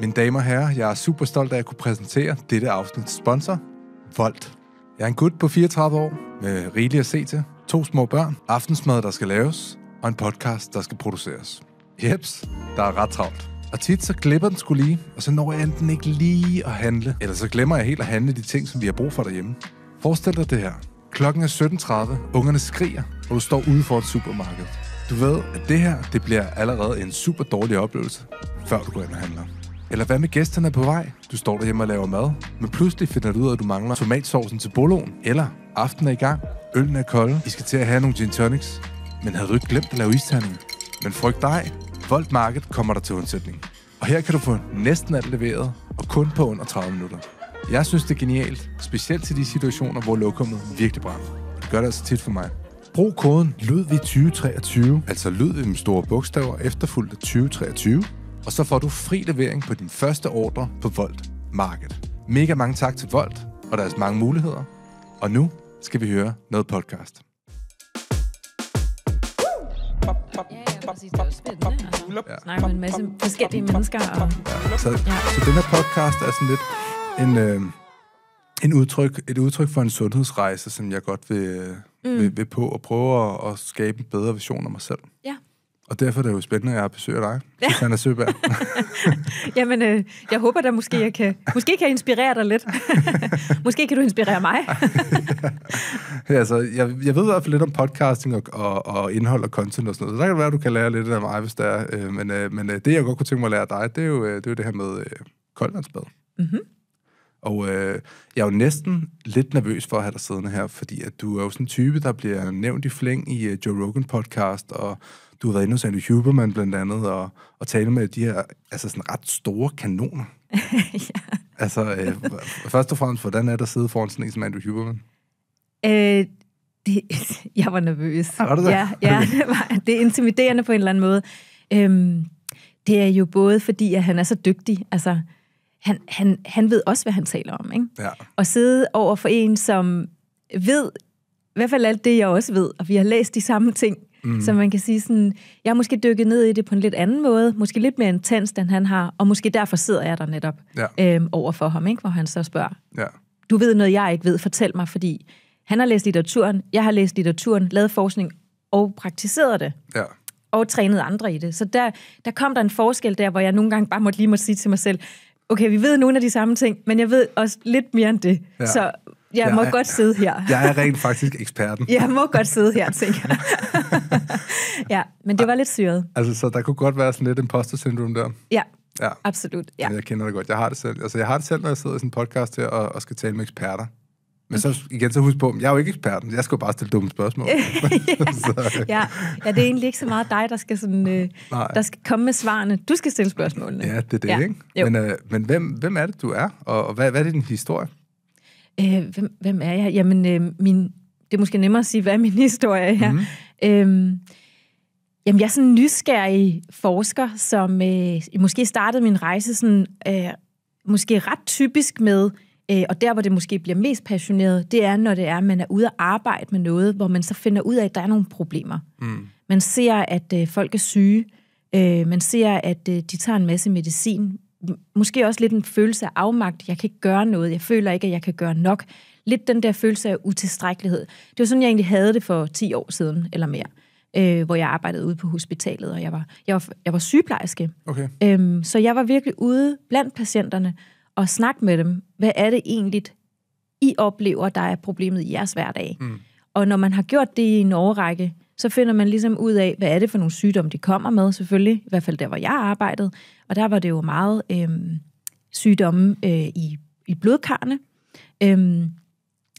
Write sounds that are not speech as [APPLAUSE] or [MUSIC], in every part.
Mine damer og herrer, jeg er super stolt af at kunne præsentere dette afsnits sponsor, Volt. Jeg er en gut på 34 år, med rigeligt at se til, to små børn, aftensmad, der skal laves, og en podcast, der skal produceres. Jeps, der er ret travlt. Og tit så glipper den skulle lige, og så når jeg enten ikke lige at handle, eller så glemmer jeg helt at handle de ting, som vi har brug for derhjemme. Forestil dig det her. Klokken er 17.30, ungerne skriger, og du står ude for et supermarked. Du ved, at det her, det bliver allerede en super dårlig oplevelse, før du går ind og handler. Eller hvad med gæsterne på vej? Du står derhjemme og laver mad, men pludselig finder du ud af, at du mangler tomatsovsen til bolloen. Eller aftenen er i gang, øllen er kold, I skal til at have nogle gin tonics. Men havde du ikke glemt at lave isterning? Men frygt dig, Volt Market kommer der til undsætning. Og her kan du få næsten alt leveret, og kun på under 30 minutter. Jeg synes, det er genialt, specielt til de situationer, hvor lokummet virkelig brænder. Det gør det altså tit for mig. Brug koden LYDVIG2023, altså LYDVIG med store bogstaver efterfulgt af 2023, og så får du fri levering på din første ordre på Volt Market. Mega mange tak til Volt og deres mange muligheder. Og nu skal vi høre noget podcast. Ja. Altså. Snakker med en masse forskellige mennesker. Og... Ja, så, ja. så den her podcast er sådan lidt en, øh, en udtryk, et udtryk for en sundhedsrejse, som jeg godt vil, øh, mm. vil, vil på og prøve at, at skabe en bedre version af mig selv. Ja. Og derfor er det jo spændende, at jeg besøger dig, Susanne Søberg. [LAUGHS] Jamen, øh, jeg håber da måske, jeg kan, måske kan jeg inspirere dig lidt. [LAUGHS] måske kan du inspirere mig. [LAUGHS] ja, altså, jeg, jeg ved i hvert fald lidt om podcasting og, og, og indhold og content og sådan noget. Så der kan det være, at du kan lære lidt af mig, hvis det er. Øh, men øh, men øh, det, jeg godt kunne tænke mig at lære dig, det er jo øh, det, er jo det her med øh, koldvandsbad. Mm-hmm. Og øh, jeg er jo næsten lidt nervøs for at have dig siddende her, fordi at du er jo sådan en type, der bliver nævnt i flæng i øh, Joe Rogan podcast og du har været inde hos Andy Huberman blandt andet, og, og tale med de her altså sådan ret store kanoner. [LAUGHS] ja. Altså, øh, først og fremmest, hvordan er det at sidde foran sådan en som Andy Huberman? Øh, det, [LAUGHS] jeg var nervøs. var det Ja, ja det, var, det er intimiderende på en eller anden måde. Øhm, det er jo både fordi, at han er så dygtig, altså han, han, han ved også, hvad han taler om. Ikke? Ja. Og sidde over for en, som ved i hvert fald alt det, jeg også ved, og vi har læst de samme ting Mm. Så man kan sige sådan, jeg har måske dykket ned i det på en lidt anden måde, måske lidt mere intens, end han har, og måske derfor sidder jeg der netop ja. øhm, over for ham, ikke? hvor han så spørger, ja. du ved noget, jeg ikke ved, fortæl mig, fordi han har læst litteraturen, jeg har læst litteraturen, lavet forskning og praktiseret det. Ja og trænet andre i det. Så der, der kom der en forskel der, hvor jeg nogle gange bare måtte lige måtte sige til mig selv, okay, vi ved nogle af de samme ting, men jeg ved også lidt mere end det. Ja. Så jeg, jeg må er, godt sidde her. Jeg er rent faktisk eksperten. jeg må godt sidde her, tænker jeg. [LAUGHS] ja, men det ah, var lidt syret. Altså, så der kunne godt være sådan lidt imposter syndrom der. Ja, ja. absolut. Ja. Men jeg kender det godt. Jeg har det selv. Altså, jeg har det selv, når jeg sidder i sådan en podcast her og, og skal tale med eksperter. Men så igen, så husk på, jeg er jo ikke eksperten. Jeg skal jo bare stille dumme spørgsmål. [LAUGHS] ja. ja. ja, det er egentlig ikke så meget dig, der skal, sådan, øh, der skal komme med svarene. Du skal stille spørgsmålene. Ja, det er det, ja. ikke? Jo. Men, øh, men hvem, hvem er det, du er? Og, og hvad, hvad er din historie? øh, hvem, hvem er jeg? Jamen, øh, min, det er måske nemmere at sige, hvad er min historie her? Mm. Øh, Jamen, jeg er sådan en nysgerrig forsker, som øh, måske startede min rejse sådan, øh, måske ret typisk med, øh, og der, hvor det måske bliver mest passioneret, det er, når det er, at man er ude at arbejde med noget, hvor man så finder ud af, at der er nogle problemer. Mm. Man ser, at øh, folk er syge. Øh, man ser, at øh, de tager en masse medicin måske også lidt en følelse af afmagt. Jeg kan ikke gøre noget. Jeg føler ikke, at jeg kan gøre nok. Lidt den der følelse af utilstrækkelighed. Det var sådan, jeg egentlig havde det for 10 år siden eller mere, øh, hvor jeg arbejdede ude på hospitalet, og jeg var, jeg var, jeg var sygeplejerske. Okay. Øhm, så jeg var virkelig ude blandt patienterne og snakke med dem. Hvad er det egentlig, I oplever, der er problemet i jeres hverdag? Mm. Og når man har gjort det i en årrække, så finder man ligesom ud af, hvad er det for nogle sygdomme, de kommer med, selvfølgelig, i hvert fald der, hvor jeg arbejdede. Og der var det jo meget øh, sygdomme øh, i, i blodkarne, øh,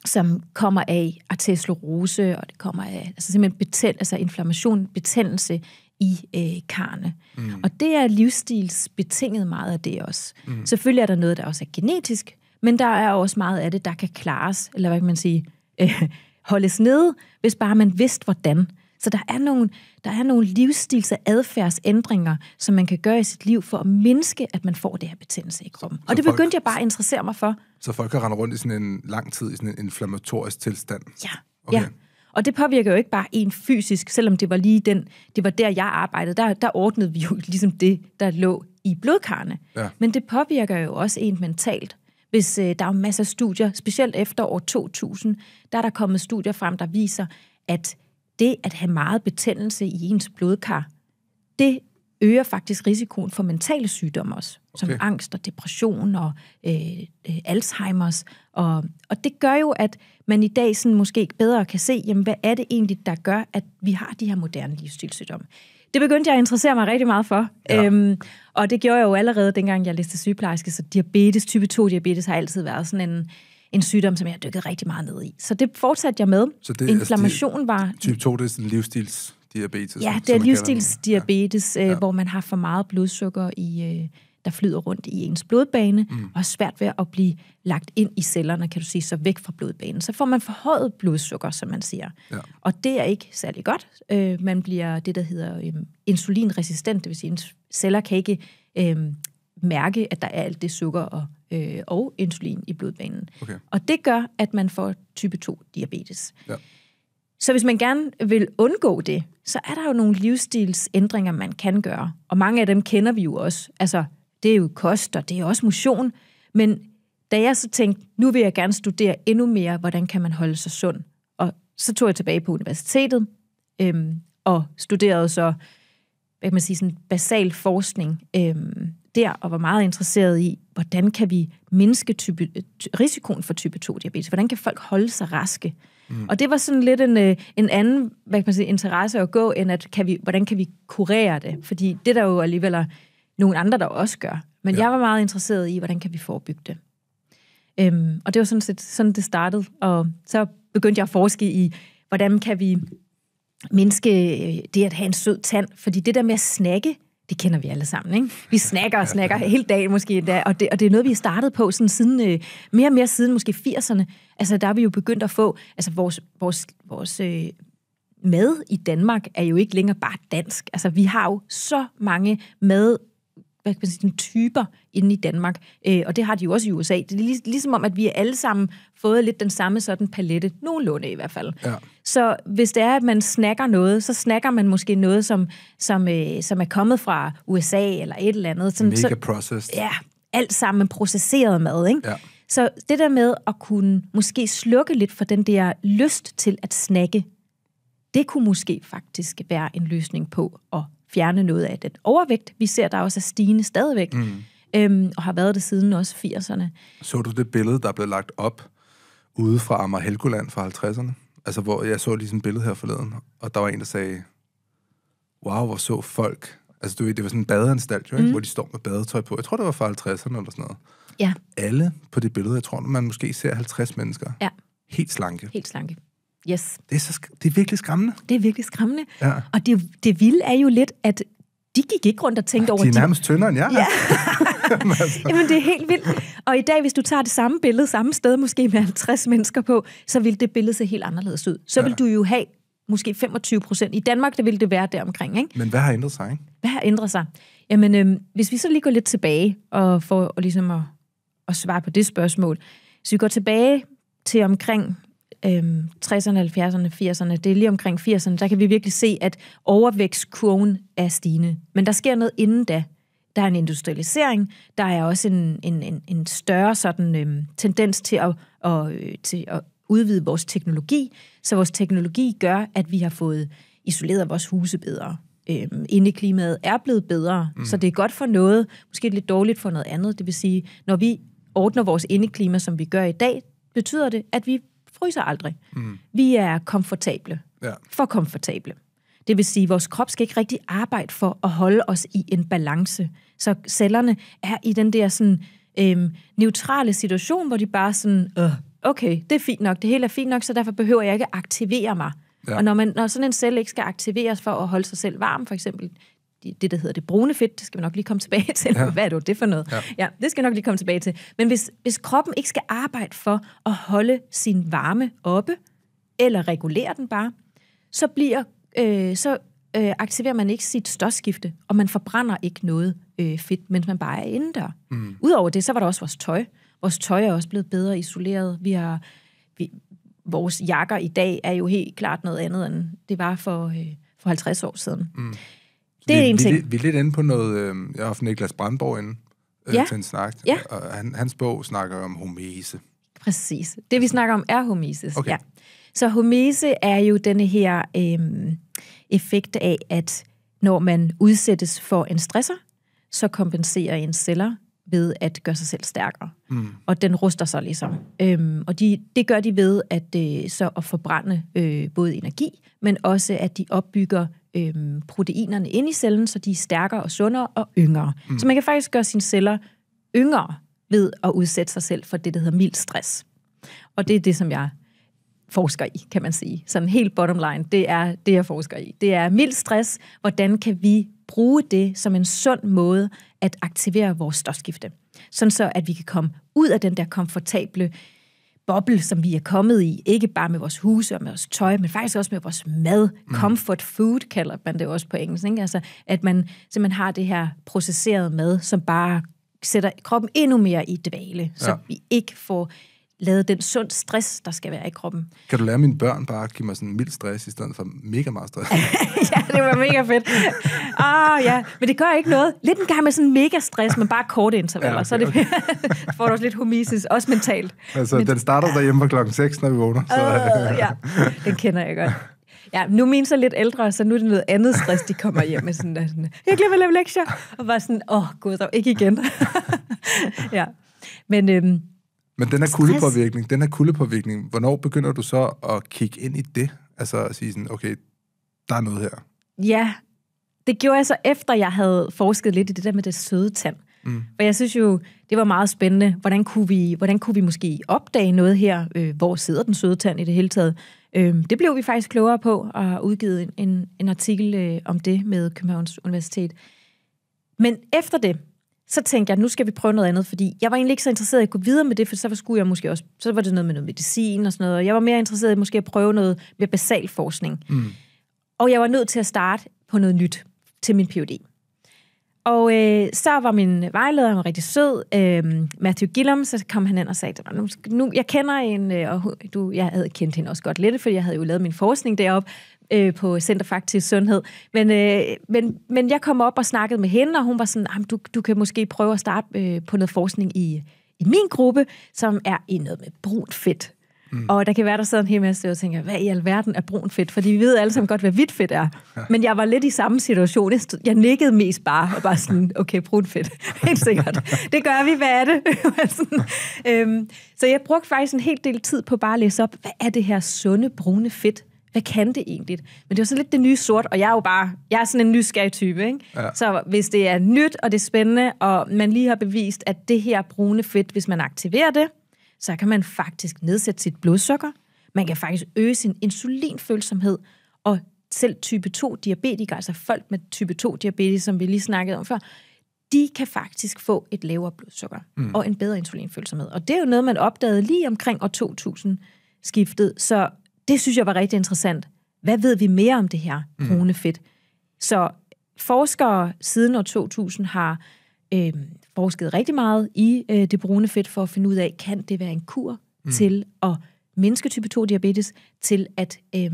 som kommer af arteroslerose, og det kommer af altså simpelthen betænd, altså inflammation, betændelse i øh, karne. Mm. Og det er livsstilsbetinget meget af det også. Mm. Selvfølgelig er der noget, der også er genetisk, men der er også meget af det, der kan klares, eller hvad kan man sige, øh, [LAUGHS] holdes nede, hvis bare man vidste hvordan. Så der er nogle, der er nogle livsstils- og adfærdsændringer, som man kan gøre i sit liv for at mindske, at man får det her betændelse i kroppen. Så, og det begyndte jeg bare at interessere mig for. Så folk kan rende rundt i sådan en lang tid, i sådan en inflammatorisk tilstand? Ja, okay. ja. Og det påvirker jo ikke bare en fysisk, selvom det var lige den, det var der, jeg arbejdede. Der, der ordnede vi jo [LAUGHS] ligesom det, der lå i blodkarne. Ja. Men det påvirker jo også en mentalt. Hvis øh, der er masser af studier, specielt efter år 2000, der er der kommet studier frem, der viser, at det at have meget betændelse i ens blodkar, det øger faktisk risikoen for mentale sygdomme også, okay. som angst og depression og øh, øh, Alzheimer's. Og, og det gør jo, at man i dag sådan måske ikke bedre kan se, jamen, hvad er det egentlig, der gør, at vi har de her moderne livsstilssygdomme. Det begyndte jeg at interessere mig rigtig meget for, ja. øhm, og det gjorde jeg jo allerede, dengang jeg læste sygeplejerske, så diabetes, type 2-diabetes har altid været sådan en, en sygdom, som jeg har dykket rigtig meget ned i. Så det fortsatte jeg med. Så det, altså, Inflammation altså, de, var... Type 2, det er sådan livsstilsdiabetes? Ja, det er livsstilsdiabetes, øh, ja. hvor man har for meget blodsukker i... Øh, der flyder rundt i ens blodbane, mm. og har svært ved at blive lagt ind i cellerne, kan du sige, så væk fra blodbanen. Så får man forhøjet blodsukker, som man siger. Ja. Og det er ikke særlig godt. Øh, man bliver det, der hedder insulinresistent, det vil sige, at celler kan ikke mærke, at der er alt det sukker og øh, og insulin i blodbanen. Okay. Og det gør, at man får type 2-diabetes. Ja. Så hvis man gerne vil undgå det, så er der jo nogle livsstilsændringer, man kan gøre. Og mange af dem kender vi jo også. Altså, det er jo kost, og det er også motion. Men da jeg så tænkte, nu vil jeg gerne studere endnu mere, hvordan kan man holde sig sund? Og så tog jeg tilbage på universitetet øhm, og studerede så, hvad kan man sige, sådan basal forskning øhm, der, og var meget interesseret i, hvordan kan vi mindske type, risikoen for type 2-diabetes? Hvordan kan folk holde sig raske? Mm. Og det var sådan lidt en, øh, en anden hvad kan man sige, interesse at gå, end at kan vi, hvordan kan vi kurere det? Fordi det der jo alligevel er nogle andre, der også gør. Men ja. jeg var meget interesseret i, hvordan kan vi forebygge det? Øhm, og det var sådan set sådan, det startede. Og så begyndte jeg at forske i, hvordan kan vi mindske øh, det at have en sød tand? Fordi det der med at snakke, det kender vi alle sammen, ikke? Vi snakker og snakker hele dagen måske endda, og det, og det er noget, vi har startet på sådan siden, øh, mere og mere siden måske 80'erne. Altså, der er vi jo begyndt at få, altså vores, vores, vores øh, mad i Danmark er jo ikke længere bare dansk. Altså, vi har jo så mange mad hvad kan man sige, typer inde i Danmark. Øh, og det har de jo også i USA. Det er lig, ligesom om, at vi alle sammen fået lidt den samme sådan palette. Nogenlunde i hvert fald. Ja. Så hvis det er, at man snakker noget, så snakker man måske noget, som, som, øh, som er kommet fra USA eller et eller andet. Sådan, Mega så, processed. Ja, alt sammen processeret mad, ikke? Ja. Så det der med at kunne måske slukke lidt for den der lyst til at snakke, det kunne måske faktisk være en løsning på at fjerne noget af den overvægt, vi ser, der også er stigende stadigvæk, mm. øhm, og har været det siden også 80'erne. Så du det billede, der blev lagt op ude fra Amager Helgoland fra 50'erne? Altså, hvor jeg så lige sådan et billede her forleden, og der var en, der sagde, wow, hvor så folk. Altså, du ved, det var sådan en badeanstalt, jo, ikke? Mm. hvor de står med badetøj på. Jeg tror, det var fra 50'erne eller sådan noget. Ja. Alle på det billede, jeg tror, man måske ser 50 mennesker. Ja. Helt slanke. Helt slanke. Yes. Det er, så, det er virkelig skræmmende. Det er virkelig skræmmende. Ja. Og det, det vilde er jo lidt, at de gik ikke rundt og tænkte over... De er over, nærmest de... tyndere end jeg. Ja. [LAUGHS] Altså. Jamen, det er helt vildt. Og i dag, hvis du tager det samme billede, samme sted, måske med 50 mennesker på, så vil det billede se helt anderledes ud. Så ja. vil du jo have måske 25 procent. I Danmark, der vil det være deromkring, ikke? Men hvad har ændret sig, ikke? Hvad har ændret sig? Jamen, øhm, hvis vi så lige går lidt tilbage og får og ligesom at, at svare på det spørgsmål. Så vi går tilbage til omkring øhm, 60'erne, 70'erne, 80'erne, det er lige omkring 80'erne, der kan vi virkelig se, at overvækstkurven er stigende. Men der sker noget inden da. Der er en industrialisering, der er også en, en, en, en større sådan, øh, tendens til at, og, øh, til at udvide vores teknologi, så vores teknologi gør, at vi har fået isoleret vores huse bedre. Øhm, indeklimaet er blevet bedre, mm. så det er godt for noget, måske lidt dårligt for noget andet. Det vil sige, når vi ordner vores indeklima, som vi gør i dag, betyder det, at vi fryser aldrig. Mm. Vi er komfortable. Ja. For komfortable. Det vil sige, at vores krop skal ikke rigtig arbejde for at holde os i en balance. Så cellerne er i den der sådan, øhm, neutrale situation, hvor de bare sådan, øh, okay, det er fint nok, det hele er fint nok, så derfor behøver jeg ikke aktivere mig. Ja. Og når, man, når sådan en celle ikke skal aktiveres for at holde sig selv varm, for eksempel, det, der hedder det brune fedt, det skal vi nok lige komme tilbage til. Ja. Hvad er det for noget? Ja. ja, det skal vi nok lige komme tilbage til. Men hvis, hvis kroppen ikke skal arbejde for at holde sin varme oppe, eller regulere den bare, så, bliver, øh, så øh, aktiverer man ikke sit stofskifte, og man forbrænder ikke noget øh, fedt, mens man bare er der. Mm. Udover det, så var der også vores tøj. Vores tøj er også blevet bedre isoleret. Vi har, vi, vores jakker i dag er jo helt klart noget andet, end det var for, øh, for 50 år siden. Mm. Det er vi, en ting. Vi, vi er lidt inde på noget... Øh, jeg har haft Niklas Brandborg inde øh, ja. til en snak. Ja. Og han, hans bog snakker om homese. Præcis. Det, vi altså. snakker om, er homese. Okay. Ja. Så homese er jo denne her øh, effekt af, at når man udsættes for en stresser, så kompenserer en celler ved at gøre sig selv stærkere. Mm. Og den ruster sig ligesom. Øhm, og de, det gør de ved at øh, så at forbrænde øh, både energi, men også at de opbygger øh, proteinerne ind i cellen, så de er stærkere og sundere og yngre. Mm. Så man kan faktisk gøre sine celler yngre ved at udsætte sig selv for det, der hedder mild stress. Og det er det, som jeg forsker i, kan man sige. Sådan helt bottom line, det er det, jeg forsker i. Det er mild stress. Hvordan kan vi bruge det som en sund måde at aktivere vores stofskifte. Sådan så, at vi kan komme ud af den der komfortable boble, som vi er kommet i. Ikke bare med vores huse og med vores tøj, men faktisk også med vores mad. Mm. Comfort food kalder man det også på engelsk. Ikke? Altså, at man simpelthen har det her processeret mad, som bare sætter kroppen endnu mere i dvale, så vi ikke får lavet den sund stress, der skal være i kroppen. Kan du lære mine børn bare at give mig sådan mild stress, i stedet for mega meget stress? [LAUGHS] ja, det var mega fedt. Åh, ah, oh, ja. Men det gør ikke noget. Lidt en gang med sådan mega stress, men bare korte intervaller. Ja, okay, så det, okay. [LAUGHS] får du også lidt homesis, også mentalt. Altså, men, den starter derhjemme på klokken 6, når vi vågner. Så. Uh, ja, den kender jeg godt. Ja, nu er så lidt ældre, så nu er det noget andet stress, de kommer hjem med sådan, der, sådan jeg glemmer at lave lektier, og var sådan, åh oh, gud, ikke igen. [LAUGHS] ja, men øhm, men den her kuldepåvirkning, den her kuldepåvirkning, hvornår begynder du så at kigge ind i det? Altså at sige sådan, okay, der er noget her. Ja, det gjorde jeg så efter, jeg havde forsket lidt i det der med det søde tand. Mm. For jeg synes jo, det var meget spændende. Hvordan kunne vi, hvordan kunne vi måske opdage noget her? Øh, hvor sidder den søde tand i det hele taget? Øh, det blev vi faktisk klogere på og udgivet en, en, en artikel øh, om det med Københavns Universitet. Men efter det, så tænkte jeg, nu skal vi prøve noget andet, fordi jeg var egentlig ikke så interesseret i at gå videre med det, for så skulle jeg måske også, så var det noget med noget medicin og sådan noget, og jeg var mere interesseret i måske at prøve noget mere basal forskning. Mm. Og jeg var nødt til at starte på noget nyt til min PhD. Og øh, så var min vejleder var rigtig sød, øh, Matthew Gillum, så kom han ind og sagde, nu, nu jeg kender en, øh, og du, jeg havde kendt hende også godt lidt, fordi jeg havde jo lavet min forskning deroppe, øh, på Center Faktisk Sundhed. Men, øh, men, men jeg kom op og snakkede med hende, og hun var sådan, du, du kan måske prøve at starte øh, på noget forskning i, i min gruppe, som er i noget med brunt fedt. Mm. Og der kan være, der sidder en hel masse og tænker, hvad i alverden er brun fedt? Fordi vi ved alle sammen godt, hvad hvidt fedt er. Men jeg var lidt i samme situation. Jeg, stod, jeg nikkede mest bare, og bare sådan, okay, brun fedt. [LAUGHS] Helt sikkert. Det gør vi, hvad er det? [LAUGHS] sådan, øhm, så jeg brugte faktisk en hel del tid på bare at læse op, hvad er det her sunde, brune fedt? hvad kan det egentlig? Men det er jo sådan lidt det nye sort, og jeg er jo bare, jeg er sådan en nysgerrig type, ikke? Ja. Så hvis det er nyt, og det er spændende, og man lige har bevist, at det her brune fedt, hvis man aktiverer det, så kan man faktisk nedsætte sit blodsukker, man kan faktisk øge sin insulinfølsomhed, og selv type 2-diabetikere, altså folk med type 2-diabetes, som vi lige snakkede om før, de kan faktisk få et lavere blodsukker mm. og en bedre insulinfølsomhed. Og det er jo noget, man opdagede lige omkring år 2000 skiftet. Så det synes jeg var rigtig interessant. Hvad ved vi mere om det her fedt? Mm. Så forskere siden år 2000 har øh, forsket rigtig meget i øh, det brune fedt for at finde ud af, kan det være en kur mm. til at mindske type 2-diabetes, til at øh,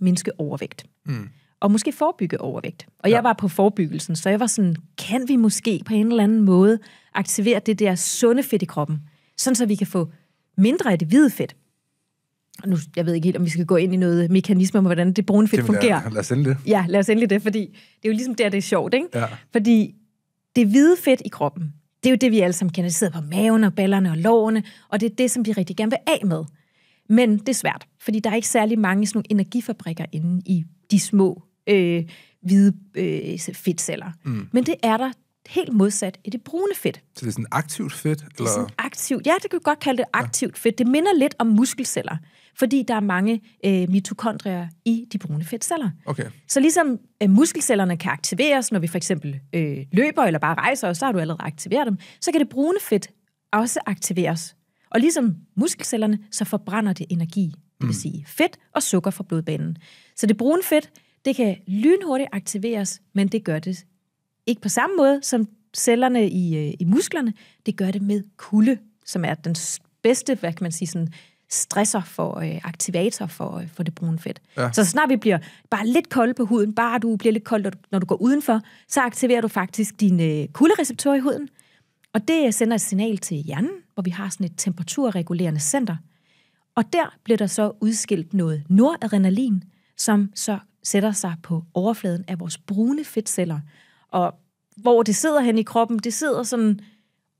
mindske overvægt. Mm. Og måske forebygge overvægt. Og ja. jeg var på forebyggelsen, så jeg var sådan, kan vi måske på en eller anden måde aktivere det der sunde fedt i kroppen, sådan så vi kan få mindre af det hvide fedt nu, jeg ved ikke helt, om vi skal gå ind i noget mekanismer om, hvordan det brune fedt fungerer. Lad, lad os endelig det. Ja, lad os endelig det, fordi det er jo ligesom der, det er sjovt, ikke? Ja. Fordi det hvide fedt i kroppen, det er jo det, vi alle sammen kender. Det sidder på maven og ballerne og lårene, og det er det, som vi rigtig gerne vil af med. Men det er svært, fordi der er ikke særlig mange sådan nogle energifabrikker inde i de små øh, hvide øh, fedtceller. Mm. Men det er der helt modsat i det brune fedt. Så det er sådan aktivt fedt? Eller? Det er sådan aktivt. Ja, det kan vi godt kalde det aktivt ja. fedt. Det minder lidt om muskelceller, fordi der er mange øh, mitokondrier i de brune fedtceller. Okay. Så ligesom øh, muskelcellerne kan aktiveres, når vi for eksempel øh, løber eller bare rejser, og så har du allerede aktiveret dem, så kan det brune fedt også aktiveres. Og ligesom muskelcellerne, så forbrænder det energi, det vil mm. sige fedt og sukker fra blodbanen. Så det brune fedt, det kan lynhurtigt aktiveres, men det gør det ikke på samme måde som cellerne i, øh, i musklerne. Det gør det med kulde, som er den bedste, hvad kan man sige, sådan, stresser for, øh, aktivator for, øh, for det brune fedt. Ja. Så snart vi bliver bare lidt kolde på huden, bare du bliver lidt kold, når du, når du går udenfor, så aktiverer du faktisk dine øh, kuldereceptorer i huden. Og det sender et signal til hjernen, hvor vi har sådan et temperaturregulerende center. Og der bliver der så udskilt noget noradrenalin, som så sætter sig på overfladen af vores brune fedtceller, og hvor det sidder hen i kroppen, det sidder sådan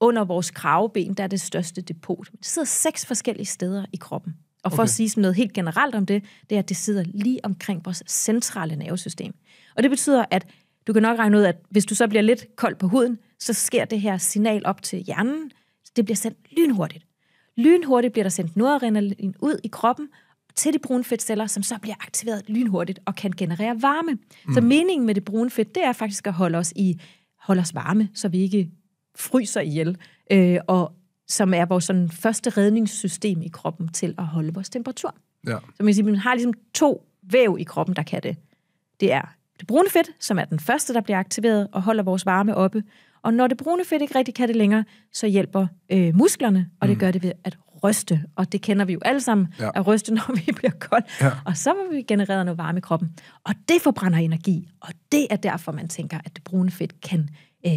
under vores kraveben, der er det største depot. Det sidder seks forskellige steder i kroppen. Og for okay. at sige sådan noget helt generelt om det, det er, at det sidder lige omkring vores centrale nervesystem. Og det betyder, at du kan nok regne ud, at hvis du så bliver lidt kold på huden, så sker det her signal op til hjernen. Det bliver sendt lynhurtigt. Lynhurtigt bliver der sendt noradrenalin ud i kroppen, til de brune fedtceller, som så bliver aktiveret lynhurtigt og kan generere varme. Mm. Så meningen med det brune fedt, det er faktisk at holde os, i, holde os varme, så vi ikke fryser ihjel, øh, og som er vores sådan, første redningssystem i kroppen til at holde vores temperatur. Ja. Så man, siger, man har ligesom to væv i kroppen, der kan det. Det er det brune fedt, som er den første, der bliver aktiveret og holder vores varme oppe. Og når det brune fedt ikke rigtig kan det længere, så hjælper øh, musklerne, og det mm. gør det ved at ryste, og det kender vi jo alle sammen, ja. at ryste, [LAUGHS] når vi bliver kold. Ja. Og så må vi generere noget varme i kroppen. Og det forbrænder energi, og det er derfor, man tænker, at det brune fedt kan øh,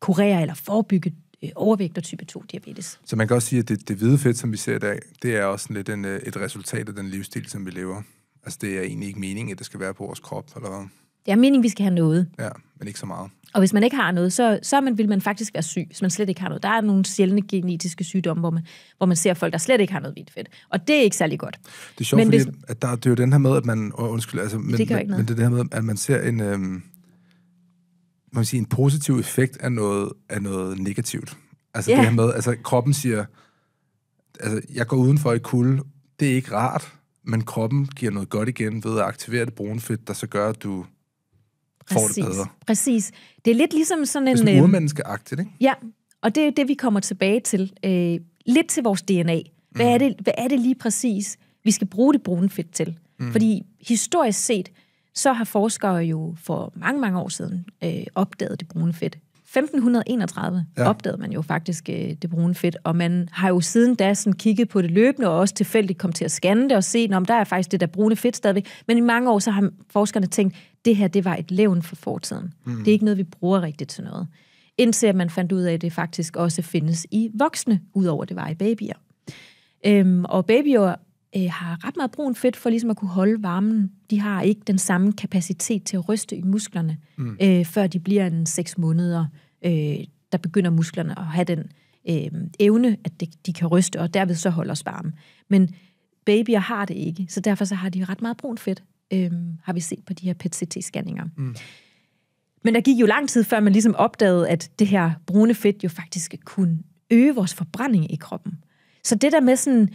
kurere eller forebygge øh, overvægt og type 2-diabetes. Så man kan også sige, at det, det hvide fedt, som vi ser i dag, det er også lidt en, øh, et resultat af den livsstil, som vi lever. Altså det er egentlig ikke meningen, at det skal være på vores krop, eller hvad? Det er meningen, vi skal have noget. Ja, men ikke så meget. Og hvis man ikke har noget, så, så man, vil man faktisk være syg, hvis man slet ikke har noget. Der er nogle sjældne genetiske sygdomme, hvor man, hvor man ser folk, der slet ikke har noget hvidt fedt. Og det er ikke særlig godt. Det er sjovt, men fordi hvis, at der, det er jo den her med, at man... Oh, undskyld, altså, men, det noget. men det er det her med, at man ser en... Øhm, man sige, en positiv effekt af noget, af noget negativt. Altså yeah. det her med, altså kroppen siger, altså jeg går udenfor i kulde, det er ikke rart, men kroppen giver noget godt igen ved at aktivere det brune fedt, der så gør, at du får præcis, det bedre. Præcis. Det er lidt ligesom sådan en... Det er øhm, sådan ikke? Ja, og det er det, vi kommer tilbage til. Øh, lidt til vores DNA. Hvad, mm. er mhm. det, hvad er det lige præcis, vi skal bruge det brune fedt til? Mm. Fordi historisk set, så har forskere jo for mange, mange år siden øh, opdaget det brune fedt. 1531 ja. opdagede man jo faktisk øh, det brune fedt, og man har jo siden da sådan kigget på det løbende, og også tilfældigt kom til at scanne det og se, om der er faktisk det der brune fedt stadigvæk. Men i mange år så har forskerne tænkt, det her, det var et levn for fortiden. Mm. Det er ikke noget, vi bruger rigtigt til noget. Indtil at man fandt ud af, at det faktisk også findes i voksne, udover det var i babyer. Øhm, og babyer øh, har ret meget brun fedt for ligesom at kunne holde varmen. De har ikke den samme kapacitet til at ryste i musklerne, mm. øh, før de bliver en seks måneder. Øh, der begynder musklerne at have den øh, evne, at de, de kan ryste, og derved så holde os varme. Men babyer har det ikke, så derfor så har de ret meget brun fedt øhm, har vi set på de her PET-CT-scanninger. Mm. Men der gik jo lang tid, før man ligesom opdagede, at det her brune fedt jo faktisk kunne øge vores forbrænding i kroppen. Så det der med sådan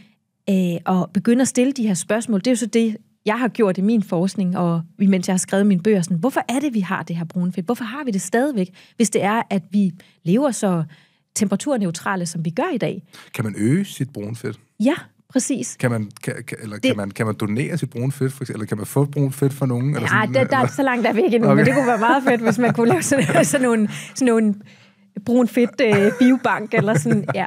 øh, at begynde at stille de her spørgsmål, det er jo så det, jeg har gjort i min forskning, og mens jeg har skrevet mine bøger, sådan, hvorfor er det, vi har det her brune fedt? Hvorfor har vi det stadigvæk, hvis det er, at vi lever så temperaturneutrale, som vi gør i dag? Kan man øge sit brune fedt? Ja, Præcis. Kan man, kan, kan, eller det, kan, man, kan man donere sit brune fedt, for eksempel? Eller kan man få brun fedt fra nogen? Eller ja, der, det, der, eller? så langt der er ikke endnu, okay. men det kunne være meget fedt, hvis man kunne lave sådan, [LAUGHS] sådan nogle, sådan nogle brun fedt øh, biobank, eller sådan, ja.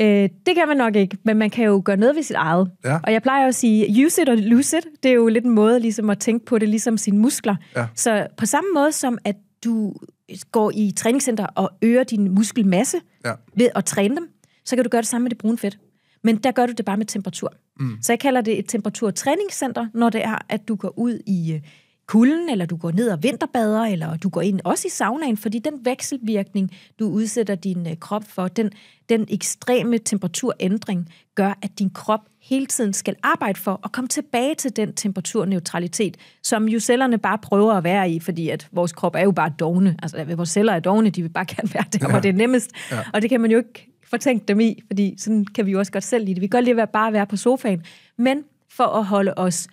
Øh, det kan man nok ikke, men man kan jo gøre noget ved sit eget. Ja. Og jeg plejer at sige, use it or lose it. Det er jo lidt en måde ligesom at tænke på det, ligesom sine muskler. Ja. Så på samme måde som, at du går i træningscenter og øger din muskelmasse ja. ved at træne dem, så kan du gøre det samme med det brune fedt. Men der gør du det bare med temperatur. Mm. Så jeg kalder det et temperaturtræningscenter, når det er, at du går ud i øh, kulden, eller du går ned og vinterbader, eller du går ind også i saunaen, fordi den vekselvirkning, du udsætter din øh, krop for, den, den ekstreme temperaturændring, gør, at din krop hele tiden skal arbejde for at komme tilbage til den temperaturneutralitet, som jo cellerne bare prøver at være i, fordi at vores krop er jo bare dogne. Altså, vores celler er dogne, de vil bare gerne være der, ja. hvor det er nemmest. Ja. Og det kan man jo ikke fortænkt dem i, fordi sådan kan vi jo også godt selv lide det. Vi kan godt lide at bare at være på sofaen, men for at holde os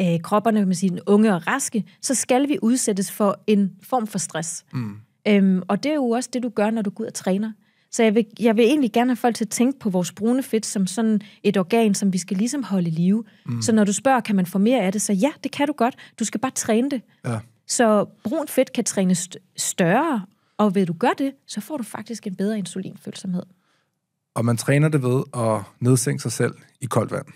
øh, kropperne, kan man sige, unge og raske, så skal vi udsættes for en form for stress. Mm. Øhm, og det er jo også det, du gør, når du går ud og træner. Så jeg vil, jeg vil egentlig gerne have folk til at tænke på vores brune fedt som sådan et organ, som vi skal ligesom holde i live. Mm. Så når du spørger, kan man få mere af det, så ja, det kan du godt. Du skal bare træne det. Ja. Så brun fedt kan trænes større, og ved du gør det, så får du faktisk en bedre insulinfølsomhed. Og man træner det ved at nedsænke sig selv i koldt vand.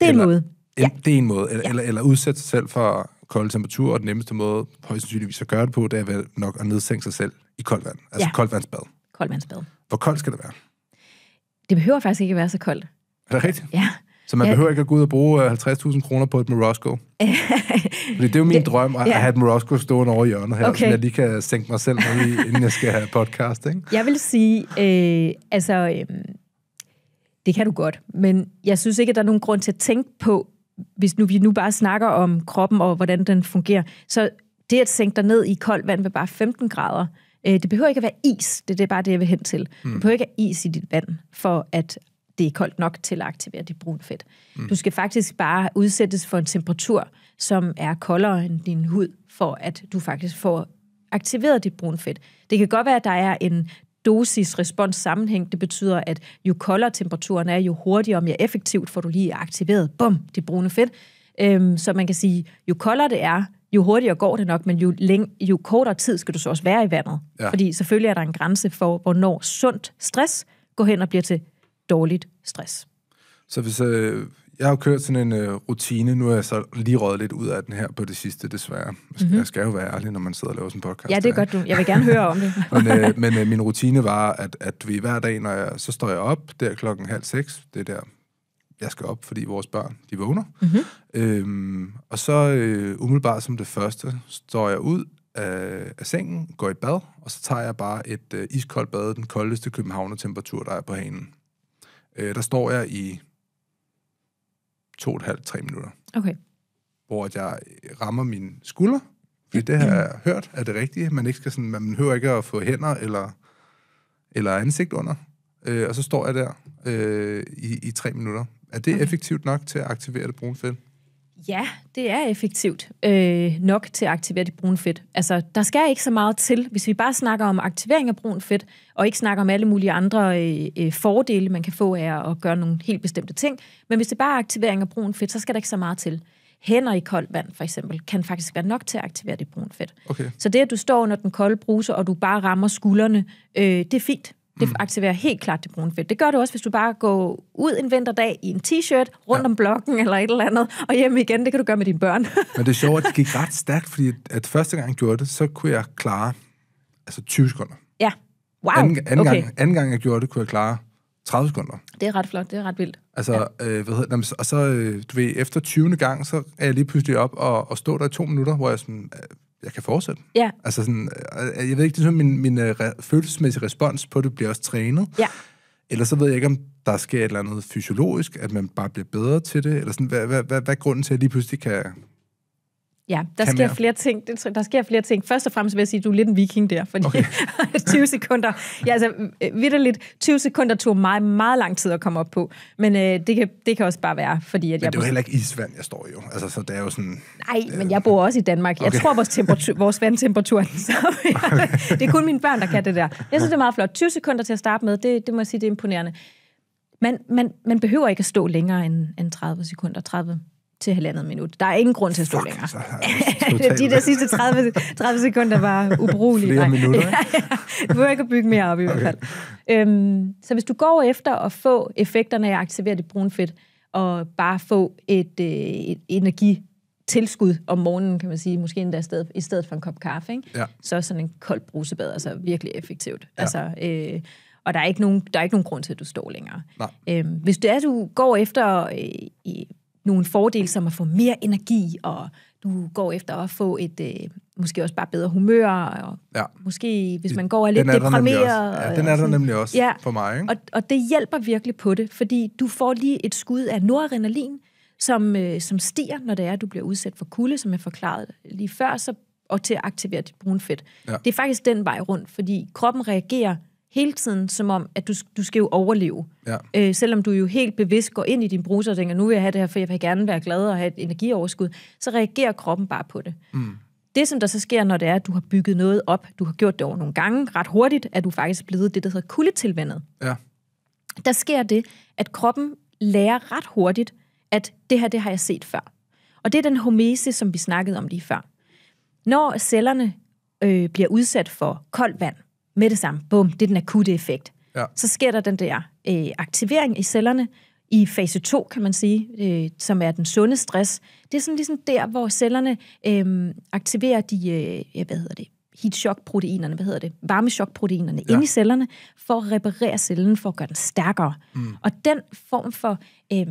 Det er en måde. En, ja. Det er en måde. Eller, ja. eller, eller udsætte sig selv for kolde temperaturer, og den nemmeste måde, højst sandsynligvis at gøre det på, det er vel nok at nedsænke sig selv i koldt vand. Altså ja. koldt vandsbad. Koldt vandsbad. Hvor koldt skal det være? Det behøver faktisk ikke at være så koldt. Er det rigtigt? Ja. Så man ja. behøver ikke at gå ud og bruge 50.000 øh, kroner på et Morosco? [LAUGHS] Fordi det er jo min det, drøm, at ja. have den Roscoe stående over hjørnet her, okay. så jeg lige kan sænke mig selv, i, inden jeg skal have podcast. Ikke? Jeg vil sige, øh, altså, øh, det kan du godt, men jeg synes ikke, at der er nogen grund til at tænke på, hvis nu vi nu bare snakker om kroppen og hvordan den fungerer, så det at sænke dig ned i koldt vand ved bare 15 grader, øh, det behøver ikke at være is, det, det er bare det, jeg vil hen til. Mm. Du behøver ikke at is i dit vand, for at det er koldt nok til at aktivere dit brune fedt. Mm. Du skal faktisk bare udsættes for en temperatur, som er koldere end din hud, for at du faktisk får aktiveret dit fedt. Det kan godt være, at der er en dosis-respons sammenhæng. Det betyder, at jo koldere temperaturen er, jo hurtigere og mere effektivt får du lige aktiveret, bum, det brune fedt. Øhm, så man kan sige, jo koldere det er, jo hurtigere går det nok, men jo, læng- jo kortere tid skal du så også være i vandet. Ja. Fordi selvfølgelig er der en grænse for, hvornår sundt stress går hen og bliver til dårligt stress. Så hvis, øh, jeg har jo kørt sådan en øh, rutine. Nu er jeg så lige røget lidt ud af den her på det sidste, desværre. Jeg skal, mm-hmm. jeg skal jo være ærlig, når man sidder og laver sådan en podcast. Ja, det er godt. Du. Jeg vil gerne høre om det. [LAUGHS] men øh, men øh, min rutine var, at, at vi hver dag, når jeg, så står jeg op, der klokken halv seks, det er der, jeg skal op, fordi vores børn, de vågner. Mm-hmm. Øhm, og så øh, umiddelbart som det første, står jeg ud af, af sengen, går i bad, og så tager jeg bare et øh, iskoldt bad, den koldeste københavner-temperatur, der er på hanen. Øh, der står jeg i to og et halvt, tre minutter. Okay. Hvor jeg rammer min skulder, fordi det har jeg hørt er det rigtige. Man, ikke skal sådan, man hører ikke at få hænder eller, eller ansigt under. Øh, og så står jeg der øh, i, i tre minutter. Er det okay. effektivt nok til at aktivere det brune fedt? Ja, det er effektivt øh, nok til at aktivere det brune fedt. Altså, der skal ikke så meget til. Hvis vi bare snakker om aktivering af brun fedt, og ikke snakker om alle mulige andre øh, øh, fordele, man kan få af at gøre nogle helt bestemte ting, men hvis det bare er aktivering af brun fedt, så skal der ikke så meget til. Hænder i koldt vand, for eksempel, kan faktisk være nok til at aktivere det brune fedt. Okay. Så det, at du står under den kolde bruse, og du bare rammer skuldrene, øh, det er fint. Det mm. aktiverer helt klart det brune fedt. Det gør det også, hvis du bare går ud en vinterdag i en t-shirt, rundt ja. om blokken eller et eller andet, og hjem igen. Det kan du gøre med dine børn. [LAUGHS] Men det er sjovt, at det gik ret stærkt, fordi at første gang jeg gjorde det, så kunne jeg klare altså 20 sekunder. Ja. Wow. Anden, anden, okay. gang, anden gang jeg gjorde det, kunne jeg klare 30 sekunder. Det er ret flot, det er ret vildt. Altså, ja. øh, hvad hedder det, og så, øh, du ved, efter 20. gang, så er jeg lige pludselig op og, og står der i to minutter, hvor jeg sådan, øh, jeg kan fortsætte. Ja. Altså sådan, øh, jeg ved ikke, det er min, min øh, re- følelsesmæssige respons på det bliver også trænet. Ja. Eller så ved jeg ikke, om der sker et eller andet fysiologisk, at man bare bliver bedre til det, eller sådan, hvad, hvad, hvad, hvad er grunden til, at jeg lige pludselig kan, Ja, der sker, mere. flere ting. der sker flere ting. Først og fremmest vil jeg sige, at du er lidt en viking der, fordi okay. 20 [LAUGHS] sekunder, ja altså øh, vidderligt, 20 sekunder tog mig meget lang tid at komme op på, men øh, det, kan, det kan også bare være, fordi at men jeg... det er jo heller ikke isvand, jeg står jo, altså så det er jo sådan... Nej, øh, men jeg bor også i Danmark. Okay. Jeg tror, vores, temperatur, vores vandtemperatur er den samme. det er kun mine børn, der kan det der. Jeg synes, det er meget flot. 20 sekunder til at starte med, det, det må jeg sige, det er imponerende. Man, man, man behøver ikke at stå længere end, end 30 sekunder, 30 til halvandet minut. Der er ingen grund til at stå Fuck, længere. Så, [LAUGHS] så altså De der sidste 30, 30 sekunder var ubrugelige. Flere Nej. minutter. ja, ja. Du behøver ikke at bygge mere op i okay. hvert fald. Øhm, så hvis du går efter at få effekterne af at aktivere det brune fedt, og bare få et, øh, et energitilskud om morgenen, kan man sige, måske endda i stedet, i stedet for en kop kaffe, ikke? Ja. så sådan en kold brusebad, altså virkelig effektivt. Ja. Altså, øh, og der er, ikke nogen, der er ikke nogen grund til, at du står længere. Nej. Øhm, hvis det er, at du går efter øh, nogle fordele, som at få mere energi, og du går efter at få et øh, måske også bare bedre humør, og ja. måske hvis man går er lidt den er deprimeret. Der ja, den er der nemlig også ja. for mig. Ikke? Og, og det hjælper virkelig på det, fordi du får lige et skud af noradrenalin, som, øh, som stiger, når det er, at du bliver udsat for kulde, som jeg forklarede lige før, så, og til at aktivere dit brunfedt. fedt. Ja. Det er faktisk den vej rundt, fordi kroppen reagerer hele tiden, som om, at du, du skal jo overleve. Ja. Øh, selvom du jo helt bevidst går ind i din bruser og tænker, nu vil jeg have det her, for jeg vil gerne være glad og have et energioverskud, så reagerer kroppen bare på det. Mm. Det, som der så sker, når det er, at du har bygget noget op, du har gjort det over nogle gange ret hurtigt, at du faktisk er blevet det, der hedder kuldetilvandet. Ja. Der sker det, at kroppen lærer ret hurtigt, at det her, det har jeg set før. Og det er den homese, som vi snakkede om lige før. Når cellerne øh, bliver udsat for koldt vand, med det samme. Bum, det er den akutte effekt. Ja. Så sker der den der øh, aktivering i cellerne i fase 2, kan man sige, øh, som er den sunde stress. Det er sådan ligesom der, hvor cellerne øh, aktiverer de, øh, hvad hedder det, heat-shock-proteinerne, hvad hedder det, varmechok-proteinerne ja. ind i cellerne, for at reparere cellen, for at gøre den stærkere. Mm. Og den form for øh,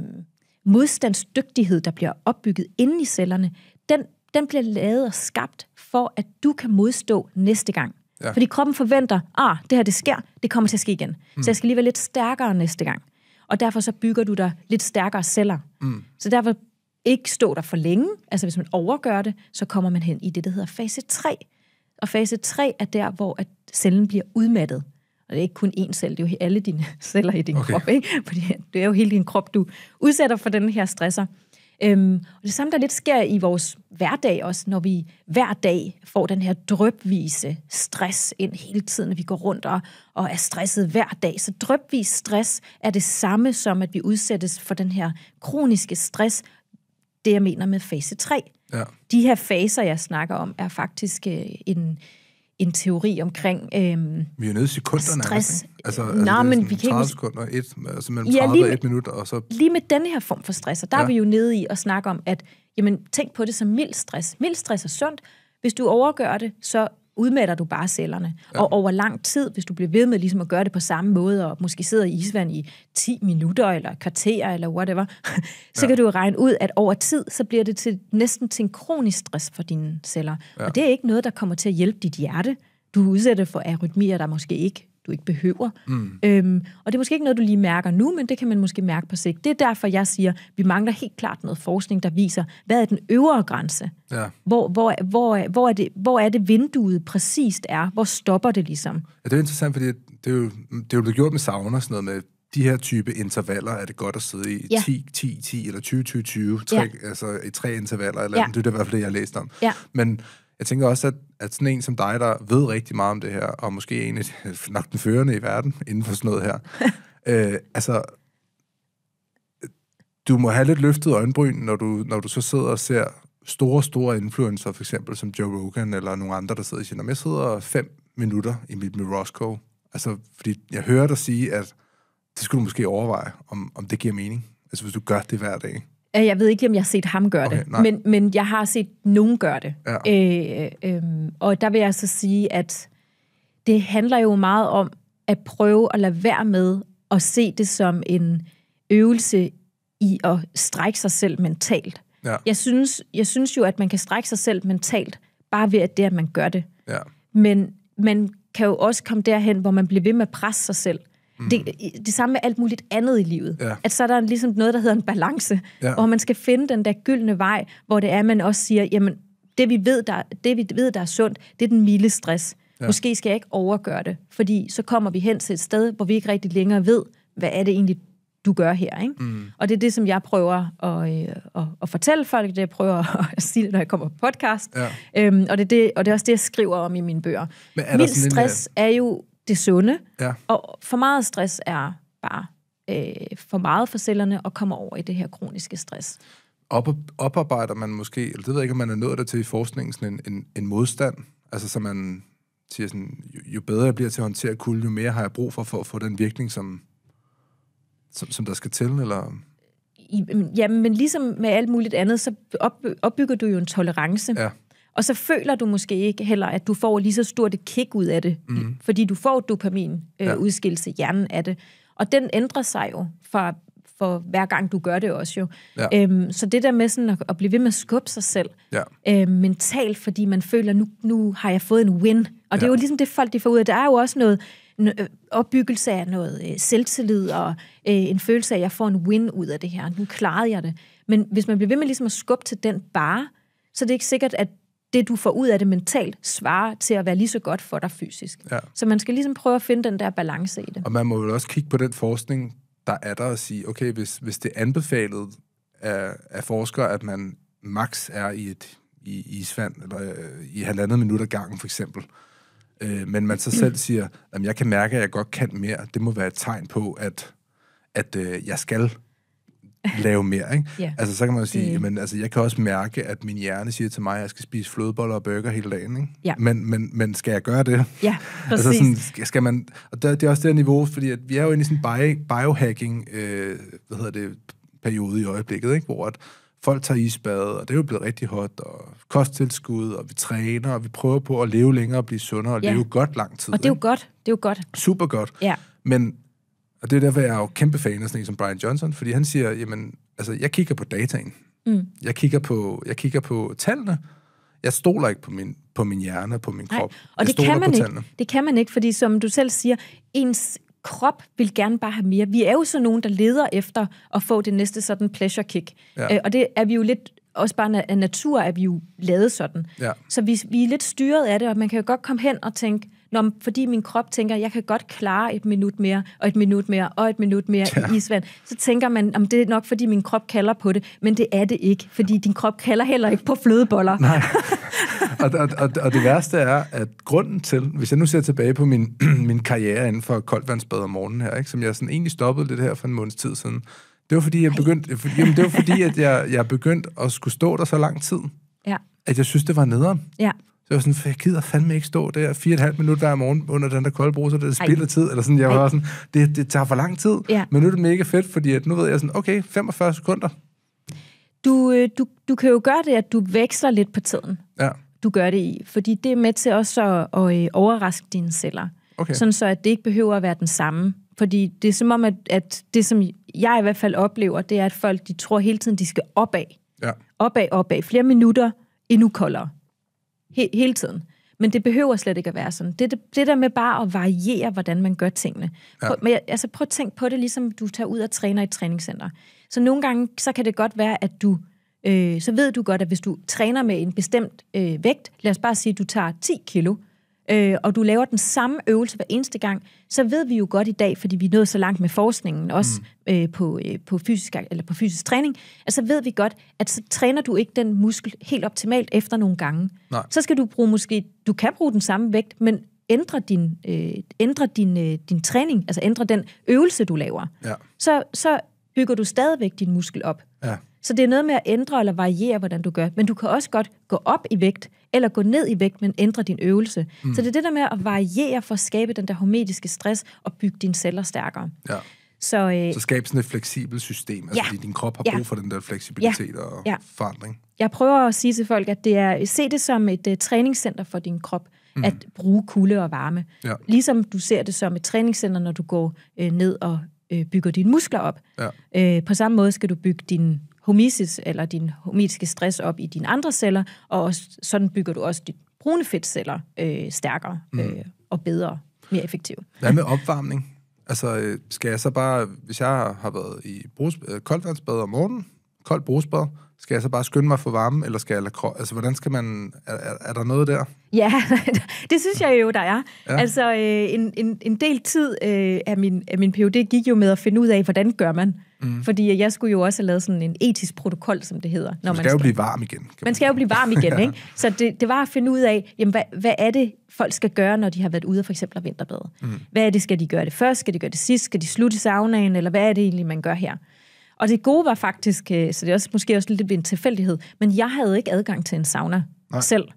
modstandsdygtighed, der bliver opbygget inde i cellerne, den, den bliver lavet og skabt for, at du kan modstå næste gang. Ja. Fordi kroppen forventer, ah, det her det sker, det kommer til at ske igen. Mm. Så jeg mm. skal lige være lidt stærkere næste gang. Og derfor så bygger du dig lidt stærkere celler. Mm. Så derfor ikke stå der for længe. Altså hvis man overgør det, så kommer man hen i det, der hedder fase 3. Og fase 3 er der, hvor at cellen bliver udmattet. Og det er ikke kun én celle, det er jo alle dine [LAUGHS] celler i din okay. krop. Ikke? Fordi det er jo hele din krop, du udsætter for den her stresser. Øhm, og det samme, der lidt sker i vores hverdag også, når vi hver dag får den her drøbvise stress ind hele tiden, når vi går rundt og, og er stresset hver dag. Så drøbvis stress er det samme som, at vi udsættes for den her kroniske stress, det jeg mener med fase 3. Ja. De her faser, jeg snakker om, er faktisk øh, en, en teori omkring Øhm, Vi er nede i sekunderne. Stress. Altså, altså men vi kan 30 ikke... sekunder, et, altså mellem 30 ja, lige og et minut, og så... Lige med denne her form for stress, og der ja. er vi jo nede i at snakke om, at jamen, tænk på det som mild stress. Mild stress er sundt. Hvis du overgør det, så udmatter du bare cellerne. Ja. Og over lang tid, hvis du bliver ved med ligesom at gøre det på samme måde, og måske sidder i isvand i 10 minutter, eller kvarter, eller whatever, [LAUGHS] så ja. kan du jo regne ud, at over tid, så bliver det til, næsten til en kronisk stress for dine celler. Ja. Og det er ikke noget, der kommer til at hjælpe dit hjerte. Du udsætter for arytmier, der måske ikke du ikke behøver. Mm. Øhm, og det er måske ikke noget, du lige mærker nu, men det kan man måske mærke på sigt. Det er derfor, jeg siger, vi mangler helt klart noget forskning, der viser, hvad er den øvre grænse? Ja. Hvor, hvor, hvor, hvor, er det, hvor er det vinduet præcist er? Hvor stopper det ligesom? Ja, det er interessant, fordi det er jo, det er jo blevet gjort med sauna og sådan noget med, de her type intervaller er det godt at sidde i ja. 10, 10, 10 eller 20, 20, 20, tre, ja. altså i tre intervaller, eller ja. det er i hvert fald det, jeg har læst om. Ja. Men jeg tænker også, at, at sådan en som dig, der ved rigtig meget om det her, og måske en af [LAUGHS] nok den førende i verden inden for sådan noget her, [LAUGHS] øh, altså, du må have lidt løftet øjenbryn, når du, når du så sidder og ser store, store influencer, for eksempel som Joe Rogan eller nogle andre, der sidder og siger, jeg sidder fem minutter i mit Roscoe. Altså, fordi jeg hører dig sige, at det skulle du måske overveje, om, om det giver mening. Altså, hvis du gør det hver dag. Jeg ved ikke, om jeg har set ham gøre okay, det, men, men jeg har set nogen gøre det. Ja. Øh, øh, og der vil jeg så sige, at det handler jo meget om at prøve at lade være med at se det som en øvelse i at strække sig selv mentalt. Ja. Jeg, synes, jeg synes jo, at man kan strække sig selv mentalt, bare ved at det, at man gør det. Ja. Men man kan jo også komme derhen, hvor man bliver ved med at presse sig selv. Mm. Det, det samme med alt muligt andet i livet. Ja. At så er der ligesom noget, der hedder en balance, ja. hvor man skal finde den der gyldne vej, hvor det er, man også siger, jamen, det vi ved, der, det, vi ved, der er sundt, det er den milde stress. Ja. Måske skal jeg ikke overgøre det, fordi så kommer vi hen til et sted, hvor vi ikke rigtig længere ved, hvad er det egentlig, du gør her. Ikke? Mm. Og det er det, som jeg prøver at, øh, at, at fortælle folk, det jeg prøver [LAUGHS] at sige, når jeg kommer på podcast. Ja. Øhm, og, det er det, og det er også det, jeg skriver om i mine bøger. Mild stress en... Øh, er jo det sunde. Ja. Og for meget stress er bare øh, for meget for cellerne og kommer over i det her kroniske stress. Op, oparbejder man måske, eller det ved jeg ikke, om man er nået der til i forskningen, sådan en, en, en modstand, altså så man siger sådan, jo, jo bedre jeg bliver til at håndtere kulde, jo mere har jeg brug for, for at få den virkning, som, som, som der skal til, eller... Ja, men ligesom med alt muligt andet, så opbygger du jo en tolerance. Ja og så føler du måske ikke heller, at du får lige så stort et kick ud af det, mm. fordi du får dopamin øh, ja. udskillelse i hjernen af det. Og den ændrer sig jo fra for hver gang du gør det også jo. Ja. Øhm, så det der med sådan at, at blive ved med at skubbe sig selv ja. øhm, mentalt, fordi man føler, nu, nu har jeg fået en win. Og det er jo ligesom det, folk de får ud af. Der er jo også noget øh, opbyggelse af noget øh, selvtillid og øh, en følelse af, at jeg får en win ud af det her. Nu klarede jeg det. Men hvis man bliver ved med ligesom at skubbe til den bare, så det er ikke sikkert, at det, du får ud af det mentalt, svarer til at være lige så godt for dig fysisk. Ja. Så man skal ligesom prøve at finde den der balance i det. Og man må jo også kigge på den forskning, der er der og sige, okay, hvis, hvis det er anbefalet af, af forskere, at man max er i et i isvand, eller øh, i halvandet minut ad gangen for eksempel, øh, men man så selv siger, at jeg kan mærke, at jeg godt kan mere, det må være et tegn på, at, at øh, jeg skal lave mere, ikke? ja. Altså, så kan man jo sige, det... Mm. men altså, jeg kan også mærke, at min hjerne siger til mig, at jeg skal spise flødeboller og burger hele dagen, ikke? Ja. Men, men, men skal jeg gøre det? Ja, præcis. [LAUGHS] altså, sådan, skal man, og det er også det niveau, fordi at vi er jo inde i sådan en bio, biohacking, øh, hvad hedder det, periode i øjeblikket, ikke? Hvor at folk tager isbade, og det er jo blevet rigtig hot, og kosttilskud, og vi træner, og vi prøver på at leve længere, og blive sundere, og ja. leve godt lang tid. Og det er jo ikke? godt, det er jo godt. Super godt. Ja. Men og det er derfor, jeg er jo kæmpe fan af sådan en som Brian Johnson, fordi han siger, jamen, altså, jeg kigger på dataen. Mm. Jeg, kigger på, jeg kigger på tallene. Jeg stoler ikke på min, på min hjerne og på min krop. Nej, og jeg det kan, man ikke. Tallene. det kan man ikke, fordi som du selv siger, ens krop vil gerne bare have mere. Vi er jo så nogen, der leder efter at få det næste sådan pleasure kick. Ja. Øh, og det er vi jo lidt, også bare af natur, er vi jo lavet sådan. Ja. Så vi, vi er lidt styret af det, og man kan jo godt komme hen og tænke, når, fordi min krop tænker, jeg kan godt klare et minut mere, og et minut mere, og et minut mere ja. i isvand. Så tænker man, om det er nok, fordi min krop kalder på det, men det er det ikke, fordi din krop kalder heller ikke på flødeboller. Nej. Og, og, og, og det værste er, at grunden til, hvis jeg nu ser tilbage på min, [CLEARS THROAT] min karriere inden for koldvandsbad om morgenen her, ikke, som jeg sådan egentlig stoppede lidt her for en måneds tid siden, det var fordi, jeg begyndte, for, jamen, det var fordi at jeg, jeg begyndte at skulle stå der så lang tid, ja. at jeg synes, det var nederen. Ja. Så jeg var sådan, jeg gider fandme ikke stå der fire og et halvt minut hver morgen under den der kolde bruser, det spilder tid, eller sådan. Jeg var sådan, det, det tager for lang tid, ja. men nu er det mega fedt, fordi at nu ved jeg sådan, okay, 45 sekunder. Du, øh, du, du kan jo gøre det, at du veksler lidt på tiden, ja. du gør det i, fordi det er med til også at, at øh, overraske dine celler. Okay. Sådan så, at det ikke behøver at være den samme. Fordi det er som om, at, at det, som jeg i hvert fald oplever, det er, at folk de tror hele tiden, de skal opad. Ja. Opad, opad. Flere minutter, endnu koldere he- hele tiden. Men det behøver slet ikke at være sådan. Det, det, det der med bare at variere, hvordan man gør tingene. Ja. men altså, prøv at tænke på det, ligesom du tager ud og træner i et træningscenter. Så nogle gange, så kan det godt være, at du, øh, så ved du godt, at hvis du træner med en bestemt øh, vægt, lad os bare sige, at du tager 10 kilo, mm øh, og du laver den samme øvelse hver eneste gang, så ved vi jo godt i dag, fordi vi er nået så langt med forskningen også mm. øh, på, øh, på, fysisk, eller på fysisk træning, at så ved vi godt, at så træner du ikke den muskel helt optimalt efter nogle gange. Nej. Så skal du bruge måske, du kan bruge den samme vægt, men ændre din, øh, ændre din, øh, din træning, altså ændre den øvelse, du laver. Ja. Så, så bygger du stadigvæk din muskel op. Ja. Så det er noget med at ændre eller variere, hvordan du gør. Men du kan også godt gå op i vægt, eller gå ned i vægt, men ændre din øvelse. Mm. Så det er det der med at variere for at skabe den der hormetiske stress og bygge dine celler stærkere. Ja. Så, øh, så skabe sådan et fleksibelt system, altså ja, fordi din krop har brug ja, for den der fleksibilitet ja, og ja. forandring. Jeg prøver at sige til folk, at det er, se det som et uh, træningscenter for din krop, mm. at bruge kulde og varme. Ja. Ligesom du ser det som et træningscenter, når du går øh, ned og øh, bygger dine muskler op. Ja. Øh, på samme måde skal du bygge din homesis eller din homitiske stress op i dine andre celler, og også, sådan bygger du også dit brune fedtceller øh, stærkere mm. øh, mm. og bedre, mere effektivt. Hvad med opvarmning? Altså, øh, skal jeg så bare, hvis jeg har været i brus, øh, koldvandsbad om morgenen, koldt brusbad, skal jeg så bare skynde mig for varme, eller skal jeg lade krop? Altså, hvordan skal man... Er, er, er der noget der? Ja, [LAUGHS] det synes jeg jo, der er. Ja. Altså, øh, en, en, en del tid øh, af, min, af min PhD gik jo med at finde ud af, hvordan gør man? Mm. Fordi jeg skulle jo også have lavet sådan en etisk protokol, som det hedder. Når man skal, man skal jo blive varm igen. Man, man skal jo blive varm igen, [LAUGHS] ja. ikke? Så det, det var at finde ud af, jamen, hvad, hvad er det, folk skal gøre, når de har været ude for eksempel at vinterbade? Mm. Hvad er det, skal de gøre det først? Skal de gøre det sidst? Skal de slutte saunaen? Eller hvad er det egentlig, man gør her? Og det gode var faktisk, øh, så det er også, måske også lidt en tilfældighed, men jeg havde ikke adgang til en sauna Nej. selv.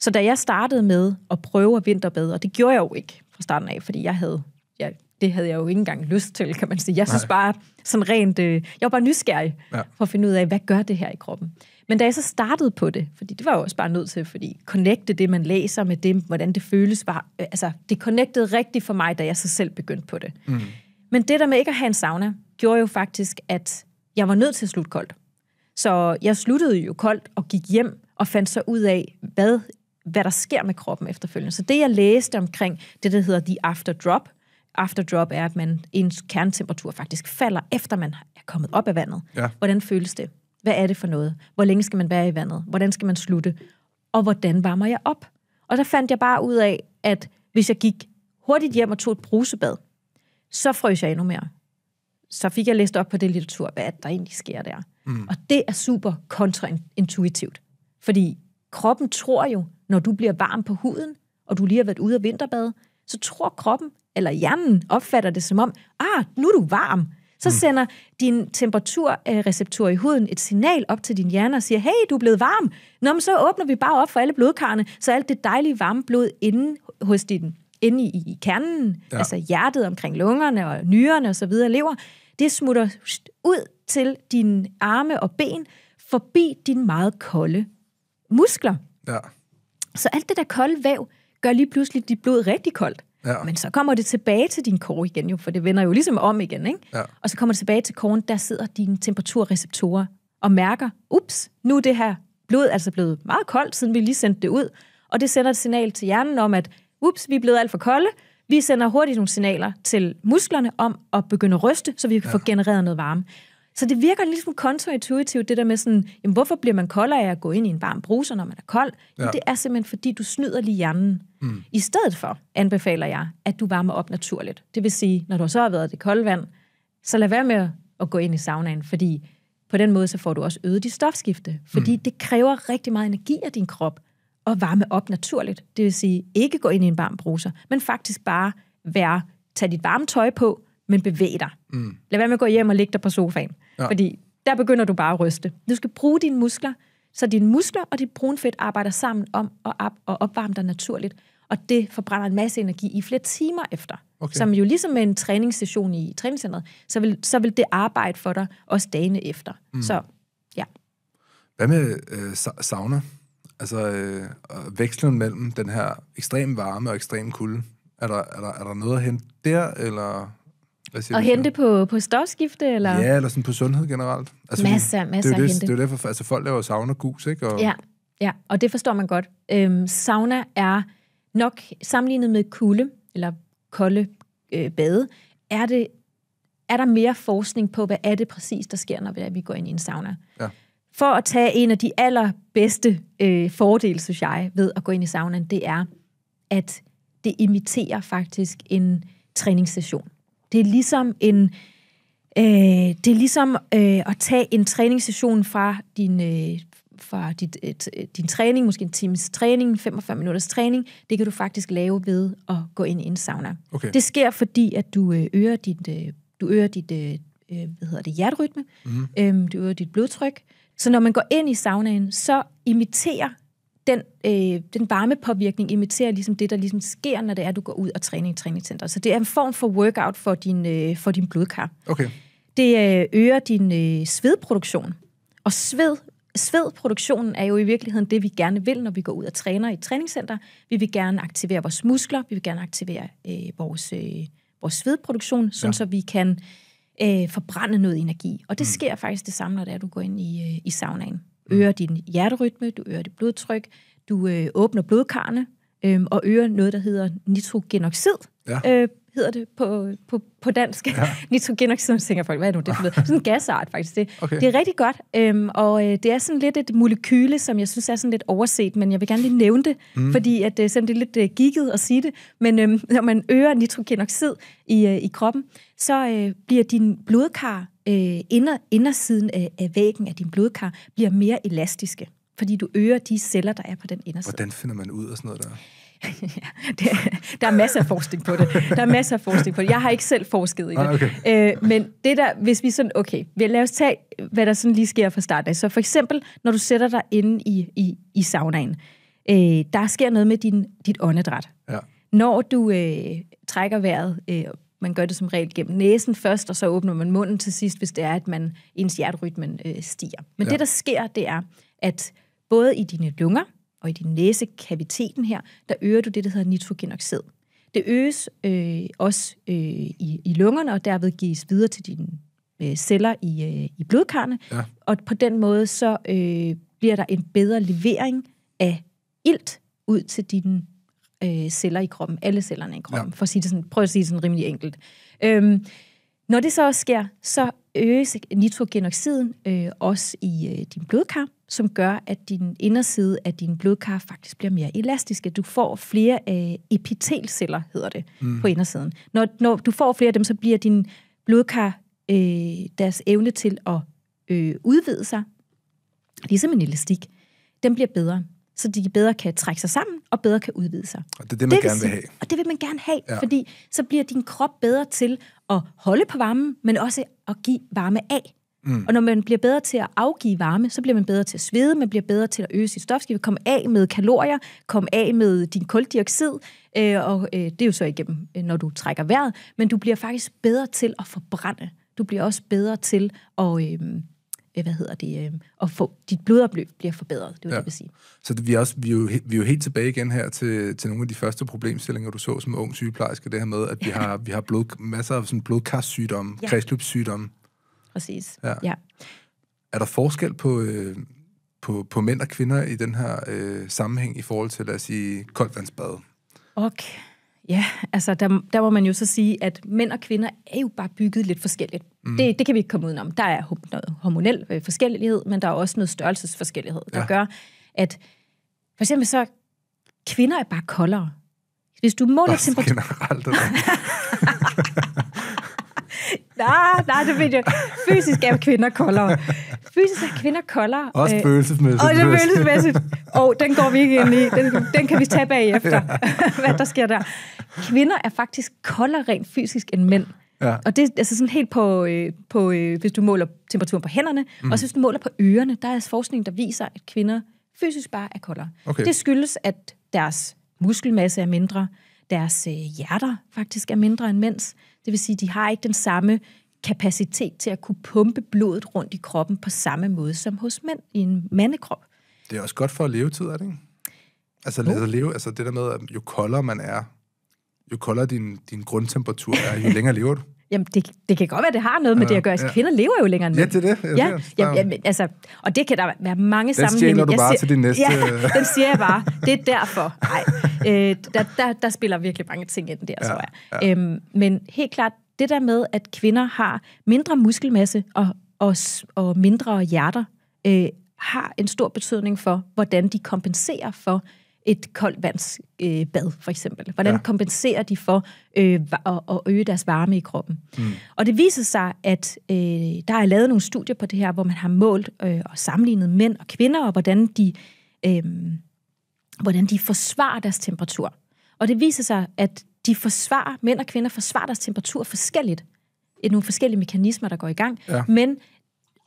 Så da jeg startede med at prøve at vinterbade, og det gjorde jeg jo ikke fra starten af, fordi jeg havde, jeg, det havde jeg jo ikke engang lyst til, kan man sige. Jeg synes Nej. bare sådan rent, øh, jeg var bare nysgerrig ja. for at finde ud af, hvad gør det her i kroppen? Men da jeg så startede på det, fordi det var jo også bare nødt til, fordi connecte det, man læser med det, hvordan det føles, var, øh, altså det connectede rigtigt for mig, da jeg så selv begyndte på det. Mm. Men det der med ikke at have en sauna, gjorde jo faktisk, at jeg var nødt til at slutte koldt. Så jeg sluttede jo koldt og gik hjem og fandt så ud af, hvad, hvad der sker med kroppen efterfølgende. Så det, jeg læste omkring det, der hedder de After Drop, After drop er, at man, ens kerntemperatur faktisk falder, efter man er kommet op af vandet. Ja. Hvordan føles det? Hvad er det for noget? Hvor længe skal man være i vandet? Hvordan skal man slutte? Og hvordan varmer jeg op? Og der fandt jeg bare ud af, at hvis jeg gik hurtigt hjem og tog et brusebad, så frøs jeg endnu mere så fik jeg læst op på det litteratur, hvad der egentlig sker der. Mm. Og det er super kontraintuitivt. Fordi kroppen tror jo, når du bliver varm på huden, og du lige har været ude af vinterbade, så tror kroppen, eller hjernen opfatter det som om, ah, nu er du varm. Så mm. sender din temperaturreceptor i huden et signal op til din hjerne og siger, hey, du er blevet varm. Nå, men så åbner vi bare op for alle blodkarrene, så alt det dejlige varme blod inde hos din inde i, i kernen, ja. altså hjertet omkring lungerne og nyrerne osv., og lever, det smutter ud til dine arme og ben, forbi dine meget kolde muskler. Ja. Så alt det der kolde væv gør lige pludselig dit blod rigtig koldt. Ja. Men så kommer det tilbage til din kår igen, jo, for det vender jo ligesom om igen. Ikke? Ja. Og så kommer det tilbage til kåren, der sidder dine temperaturreceptorer og mærker, ups, nu er det her blod altså blevet meget koldt, siden vi lige sendte det ud. Og det sender et signal til hjernen om, at ups, vi er blevet alt for kolde, vi sender hurtigt nogle signaler til musklerne om at begynde at ryste, så vi kan ja. få genereret noget varme. Så det virker lidt ligesom kontraintuitivt, det der med sådan, jamen, hvorfor bliver man koldere af at gå ind i en varm bruser, når man er kold? Ja. Jamen, det er simpelthen, fordi du snyder lige hjernen. Mm. I stedet for anbefaler jeg, at du varmer op naturligt. Det vil sige, når du så har været i det kolde vand, så lad være med at gå ind i saunaen, fordi på den måde så får du også øget dit stofskifte, fordi mm. det kræver rigtig meget energi af din krop at varme op naturligt. Det vil sige, ikke gå ind i en varm bruser, men faktisk bare være, tage dit varme tøj på, men bevæg dig. Mm. Lad være med at gå hjem og ligge dig på sofaen, ja. fordi der begynder du bare at ryste. Du skal bruge dine muskler, så dine muskler og dit brunfedt arbejder sammen om at op og opvarme dig naturligt, og det forbrænder en masse energi i flere timer efter. Okay. Som jo ligesom med en træningssession i træningscenteret, så vil, så vil det arbejde for dig også dagene efter. Mm. Så ja. Hvad med øh, sauna? Altså øh, vekslen mellem den her ekstrem varme og ekstrem kulde, er der, er, der, er der noget at hente der, eller... Hvad siger og hente på, på stofskifte, eller? Ja, eller sådan på sundhed generelt. Altså, masser, masser det er det, at hente. Det er derfor, altså folk laver sauna gus, ikke? Og... Ja, ja, og det forstår man godt. Øhm, sauna er nok sammenlignet med kulde, eller kolde øh, bade, er det er der mere forskning på, hvad er det præcis, der sker, når vi går ind i en sauna. Ja for at tage en af de allerbedste øh, fordele, synes jeg, ved at gå ind i saunaen, det er, at det imiterer faktisk en træningssession. Det er ligesom en øh, det er ligesom øh, at tage en træningssession fra din øh, fra dit, øh, øh din træning, måske en times træning, 45 minutters træning, det kan du faktisk lave ved at gå ind i en sauna. Okay. Det sker fordi at du øh, øger dit øh, du øger dit øh, øh hvad hedder det hjerterytme, mm. øhm, du øger dit blodtryk, så når man går ind i saunaen, så imiterer den, øh, den varme påvirkning imiterer ligesom det, der ligesom sker, når det er, at du går ud og træner i træningscenter. Så det er en form for workout for din, øh, for din blodkar. Okay. Det øh, øger din øh, svedproduktion. Og sved, svedproduktionen er jo i virkeligheden det, vi gerne vil, når vi går ud og træner i et træningscenter. Vi vil gerne aktivere vores muskler, vi vil gerne aktivere øh, vores, øh, vores svedproduktion, sådan ja. så vi kan øh, forbrænde noget energi. Og det mm. sker faktisk det samme, når det er, du går ind i, øh, i saunaen. Mm. Øger mm. din hjerterytme, du øger dit blodtryk, du øh, åbner blodkarne øh, og øger noget, der hedder nitrogenoxid ja. øh, hedder det på, på, på dansk. Ja. [LAUGHS] Nitrogenoxid, tænker folk, hvad er nu det er Sådan en gasart, faktisk. Det, okay. det er rigtig godt, øhm, og øh, det er sådan lidt et molekyle, som jeg synes er sådan lidt overset, men jeg vil gerne lige nævne det, mm. fordi at, øh, selvom det er lidt øh, gigget at sige det, men øh, [LAUGHS] når man øger nitrogenoxid i, øh, i kroppen, så øh, bliver din blodkar, øh, inder, indersiden af, af væggen af din blodkar, bliver mere elastiske, fordi du øger de celler, der er på den inderside. Hvordan finder man ud af sådan noget der? ja, [LAUGHS] det, der er masser af forskning på det. Der er masser af forskning på det. Jeg har ikke selv forsket i det. Ah, okay. Æ, øh, men det der, hvis vi sådan, okay, lad os tage, hvad der sådan lige sker fra start af. Så for eksempel, når du sætter dig inde i, i, i saunaen, øh, der sker noget med din, dit åndedræt. Ja. Når du øh, trækker vejret, øh, man gør det som regel gennem næsen først, og så åbner man munden til sidst, hvis det er, at man, ens hjerterytmen øh, stiger. Men ja. det, der sker, det er, at både i dine lunger, og i din næsekaviteten her, der øger du det, der hedder nitrogenoxid. Det øges øh, også øh, i, i lungerne, og derved gives videre til dine øh, celler i, øh, i blodkarne. Ja. Og på den måde, så øh, bliver der en bedre levering af ilt ud til dine øh, celler i kroppen, alle cellerne i kroppen, ja. for at sige det sådan, prøv at sige det sådan rimelig enkelt. Øhm, når det så også sker, så øges nitrogenoxiden øh, også i øh, din blodkar, som gør, at din inderside af din blodkar faktisk bliver mere elastisk. du får flere øh, epitelceller, hedder det, mm. på indersiden. Når, når du får flere af dem, så bliver din blodkar, øh, deres evne til at øh, udvide sig, ligesom en elastik, den bliver bedre så de bedre kan trække sig sammen og bedre kan udvide sig. Og det er det, man det vil gerne vil have. Og det vil man gerne have, ja. fordi så bliver din krop bedre til at holde på varmen, men også at give varme af. Mm. Og når man bliver bedre til at afgive varme, så bliver man bedre til at svede, man bliver bedre til at øge sit stofskifte, komme af med kalorier, komme af med din koldioxid, øh, og øh, det er jo så igennem, øh, når du trækker vejret, men du bliver faktisk bedre til at forbrænde. Du bliver også bedre til at... Øh, øh hvad hedder det, øh, at få dit blodopløb bliver forbedret, det vil ja. jeg vil sige. Så det, vi, er også, vi, er jo, vi er jo helt tilbage igen her til, til nogle af de første problemstillinger, du så som ung sygeplejerske, det her med, at vi har, vi har blod, masser af sådan blodkarsygdomme, ja. kredsløbssygdomme, præcis. Ja. ja. Er der forskel på, øh, på, på mænd og kvinder i den her øh, sammenhæng i forhold til, lad os sige, koldvandsbad? Okay. Ja, altså der, der må man jo så sige, at mænd og kvinder er jo bare bygget lidt forskelligt. Mm. Det, det kan vi ikke komme udenom. Der er noget hormonel øh, forskellighed, men der er også noget størrelsesforskellighed, der ja. gør, at for eksempel så, kvinder er bare koldere. Hvis du måler temperaturen... generelt. [LAUGHS] [LAUGHS] nej, nej, det ved jeg. Fysisk er kvinder koldere. Fysisk er kvinder koldere. Også øh, følelsesmæssigt. Og det er følelsesmæssigt. Og oh, den går vi ikke ind i. Den, den kan vi tage bagefter, hvad der sker der. Kvinder er faktisk koldere rent fysisk end mænd. Ja. Og det er altså sådan helt på, øh, på øh, hvis du måler temperaturen på hænderne, mm. og hvis du måler på ørerne, der er forskning, der viser, at kvinder fysisk bare er koldere. Okay. Det skyldes, at deres muskelmasse er mindre, deres øh, hjerter faktisk er mindre end mænds, det vil sige, de har ikke den samme kapacitet til at kunne pumpe blodet rundt i kroppen på samme måde som hos mænd i en mandekrop. Det er også godt for levetid, er det ikke? Altså, at leve, altså det der med, at jo koldere man er, jo koldere din, din grundtemperatur er, jo længere lever du. [LAUGHS] Jamen, det, det kan godt være, det har noget med ja, det at gøre. Altså, ja. Kvinder lever jo længere end mænd. Ja, det er det. Ja, ja, ja, ja, altså, og det kan der være mange den sammenhænge. Den stjæler du bare jeg siger, til din næste... Ja, den siger jeg bare. Det er derfor. Nej øh, der, der, der spiller virkelig mange ting ind der, ja, tror jeg. Ja. Øhm, men helt klart, det der med, at kvinder har mindre muskelmasse og, og, og mindre hjerter, øh, har en stor betydning for, hvordan de kompenserer for et koldt vandsbad, øh, bad, for eksempel. Hvordan ja. kompenserer de for øh, at, at øge deres varme i kroppen? Mm. Og det viser sig, at øh, der er lavet nogle studier på det her, hvor man har målt øh, og sammenlignet mænd og kvinder, og hvordan de øh, hvordan de forsvarer deres temperatur. Og det viser sig, at de forsvarer, mænd og kvinder forsvarer deres temperatur forskelligt. Et, nogle forskellige mekanismer, der går i gang. Ja. Men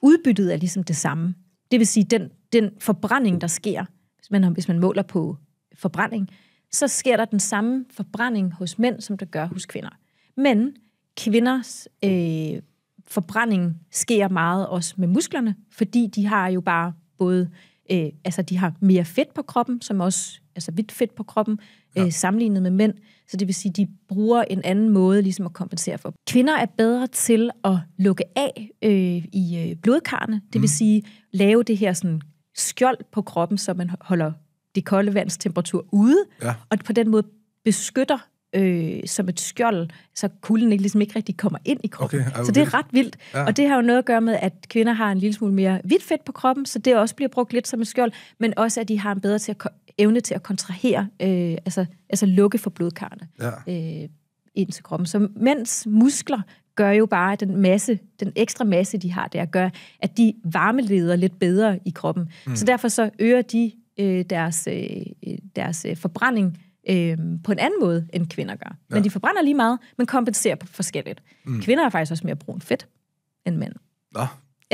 udbyttet er ligesom det samme. Det vil sige, den, den forbrænding, der sker, hvis man, hvis man måler på forbrænding, så sker der den samme forbrænding hos mænd, som der gør hos kvinder. Men kvinders øh, forbrænding sker meget også med musklerne, fordi de har jo bare både øh, altså de har mere fedt på kroppen, som også, altså hvidt fedt på kroppen, ja. øh, sammenlignet med mænd. Så det vil sige, de bruger en anden måde ligesom at kompensere for. Kvinder er bedre til at lukke af øh, i øh, blodkarne, det mm. vil sige lave det her sådan skjold på kroppen, så man holder det kolde vands temperatur ude, ja. og på den måde beskytter øh, som et skjold, så kulden ikke, ligesom ikke rigtig kommer ind i kroppen. Okay, så det er ret vildt. Ja. Og det har jo noget at gøre med, at kvinder har en lille smule mere hvidt fedt på kroppen, så det også bliver brugt lidt som et skjold, men også at de har en bedre til at, evne til at kontrahere, øh, altså, altså lukke for blodkarrene ja. øh, ind til kroppen. Så mens muskler gør jo bare, at den masse, den ekstra masse, de har der, gør, at de varmeleder lidt bedre i kroppen. Mm. Så derfor så øger de øh, deres, øh, øh deres øh, forbrænding øh, på en anden måde, end kvinder gør. Ja. Men de forbrænder lige meget, men kompenserer på forskelligt. Mm. Kvinder er faktisk også mere brun fedt end mænd. Nå,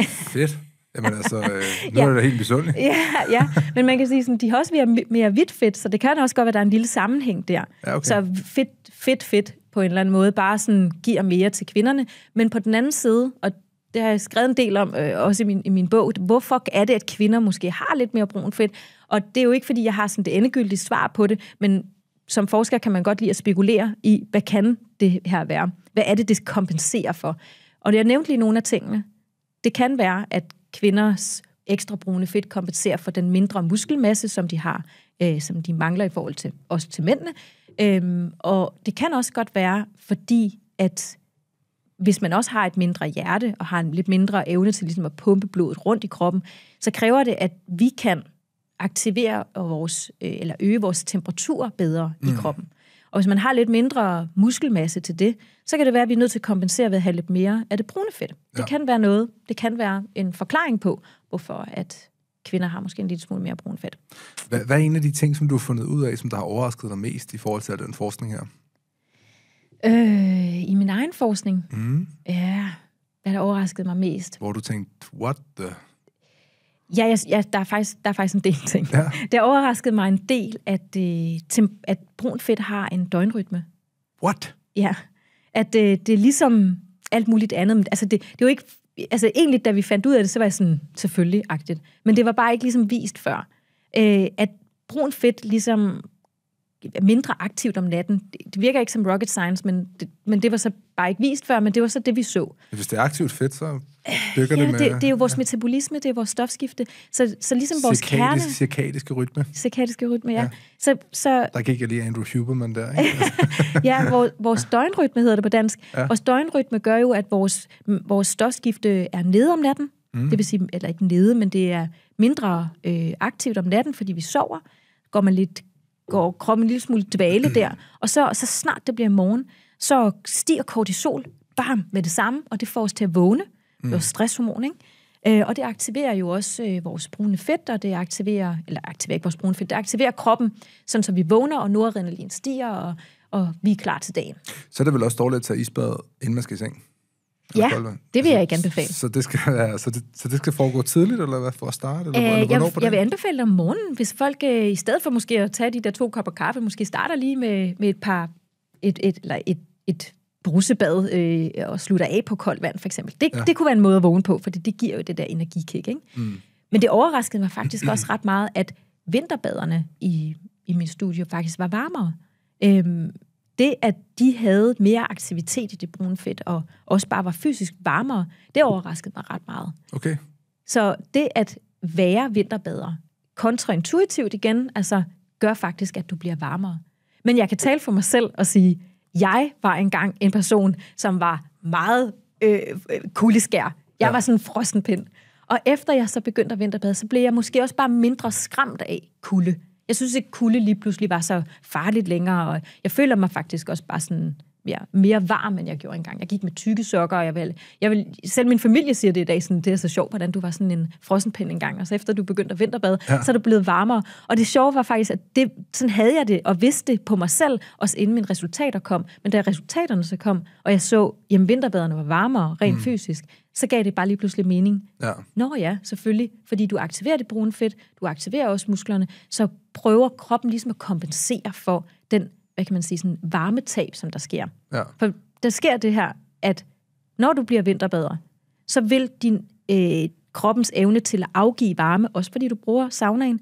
fedt. Jamen altså, øh, [LAUGHS] nu ja. er det helt besundeligt. ja, ja, men man kan sige, sådan, de har også mere, mere hvidt fedt, så det kan også godt være, at der er en lille sammenhæng der. Ja, okay. Så fedt, fedt, fedt på en eller anden måde bare sådan giver mere til kvinderne. Men på den anden side, og det har jeg skrevet en del om, øh, også i min, i min bog, hvorfor er det, at kvinder måske har lidt mere brun fedt? Og det er jo ikke, fordi jeg har sådan det endegyldige svar på det, men som forsker kan man godt lide at spekulere i, hvad kan det her være? Hvad er det, det kompenserer for? Og jeg nævnte lige nogle af tingene. Det kan være, at kvinders ekstra brune fedt kompenserer for den mindre muskelmasse, som de har, øh, som de mangler i forhold til os til mændene. Øhm, og det kan også godt være, fordi at hvis man også har et mindre hjerte og har en lidt mindre evne til ligesom at pumpe blodet rundt i kroppen, så kræver det, at vi kan aktivere vores, øh, eller øge vores temperatur bedre mm. i kroppen. Og hvis man har lidt mindre muskelmasse til det, så kan det være, at vi er nødt til at kompensere ved at have lidt mere af det brune fedt. Ja. Det kan være noget, det kan være en forklaring på, hvorfor at kvinder har måske en lille smule mere brune fedt. Hvad, hvad er en af de ting, som du har fundet ud af, som der har overrasket dig mest i forhold til den forskning her? Øh, I min egen forskning? Mm. Ja, hvad der overraskede mig mest? Hvor du tænkte, what the... Ja, jeg, ja der, er faktisk, der er faktisk en del ting. Ja. [LAUGHS] Det overraskede mig en del, at, øh, temp- at brun fedt har en døgnrytme. What? Ja, at øh, det er ligesom alt muligt andet. Men, altså, det, det er jo ikke... Altså, egentlig, da vi fandt ud af det, så var jeg sådan, selvfølgelig-agtigt. Men det var bare ikke ligesom vist før. Øh, at brun fedt ligesom er mindre aktivt om natten. Det, det virker ikke som rocket science, men det, men det var så bare ikke vist før, men det var så det, vi så. Hvis det er aktivt fedt, så Dykker ja, det, med, det, det er jo vores ja. metabolisme, det er vores stofskifte. Så, så ligesom vores Cirkadisk, kerne... Cirkadiske rytme. Cirkadiske rytme, ja. ja. Så, så, der gik jeg lige Andrew Huberman der, [LAUGHS] ja, vores, vores døgnrytme hedder det på dansk. Ja. Vores døgnrytme gør jo, at vores, vores stofskifte er nede om natten. Mm. Det vil sige, eller ikke nede, men det er mindre øh, aktivt om natten, fordi vi sover. Går man lidt går kroppen en lille smule dvale der, og så, så snart det bliver morgen, så stiger kortisol, bam, med det samme, og det får os til at vågne. Mm mm. vores stresshormon, ikke? Øh, og det aktiverer jo også øh, vores brune fedt, og det aktiverer, eller aktiverer ikke vores brune fedt, det aktiverer kroppen, sådan så vi vågner, og noradrenalin stiger, og, og vi er klar til dagen. Så er det vel også dårligt at tage isbad, inden man skal i seng? Eller ja, koldvand. det vil jeg altså, ikke anbefale. Så det skal, ja, så det, så det skal foregå tidligt, eller hvad, for at starte? Eller, Æh, øh, eller jeg, på jeg vil anbefale om morgenen, hvis folk øh, i stedet for måske at tage de der to kopper kaffe, måske starter lige med, med et par, et, et, eller et, et brusebad øh, og slutter af på koldt vand, for eksempel. Det, ja. det kunne være en måde at vågne på, fordi det giver jo det der energikick, ikke? Mm. Men det overraskede mig faktisk også ret meget, at vinterbaderne i, i min studie faktisk var varmere. Øhm, det, at de havde mere aktivitet i det brune fedt, og også bare var fysisk varmere, det overraskede mig ret meget. Okay. Så det at være vinterbader, kontraintuitivt igen, altså gør faktisk, at du bliver varmere. Men jeg kan tale for mig selv og sige, jeg var engang en person, som var meget øh, øh kuldeskær. Jeg ja. var sådan en frossenpind. Og efter jeg så begyndte at vinterbade, så blev jeg måske også bare mindre skræmt af kulde. Jeg synes ikke, kulde lige pludselig var så farligt længere, og jeg føler mig faktisk også bare sådan ja, mere varm, end jeg gjorde engang. Jeg gik med tykke sokker, og jeg vil, jeg vil, selv min familie siger det i dag, sådan, det er så sjovt, hvordan du var sådan en frossenpind engang, og så efter du begyndte at vinterbade, ja. så er du blevet varmere. Og det sjove var faktisk, at det, sådan havde jeg det, og vidste det på mig selv, også inden mine resultater kom. Men da resultaterne så kom, og jeg så, at vinterbaderne var varmere, rent mm. fysisk, så gav det bare lige pludselig mening. Ja. Nå ja, selvfølgelig, fordi du aktiverer det brune fedt, du aktiverer også musklerne, så prøver kroppen ligesom at kompensere for den hvad kan man sige, sådan varmetab, som der sker. Ja. For der sker det her, at når du bliver vinterbader, så vil din øh, kroppens evne til at afgive varme, også fordi du bruger saunaen,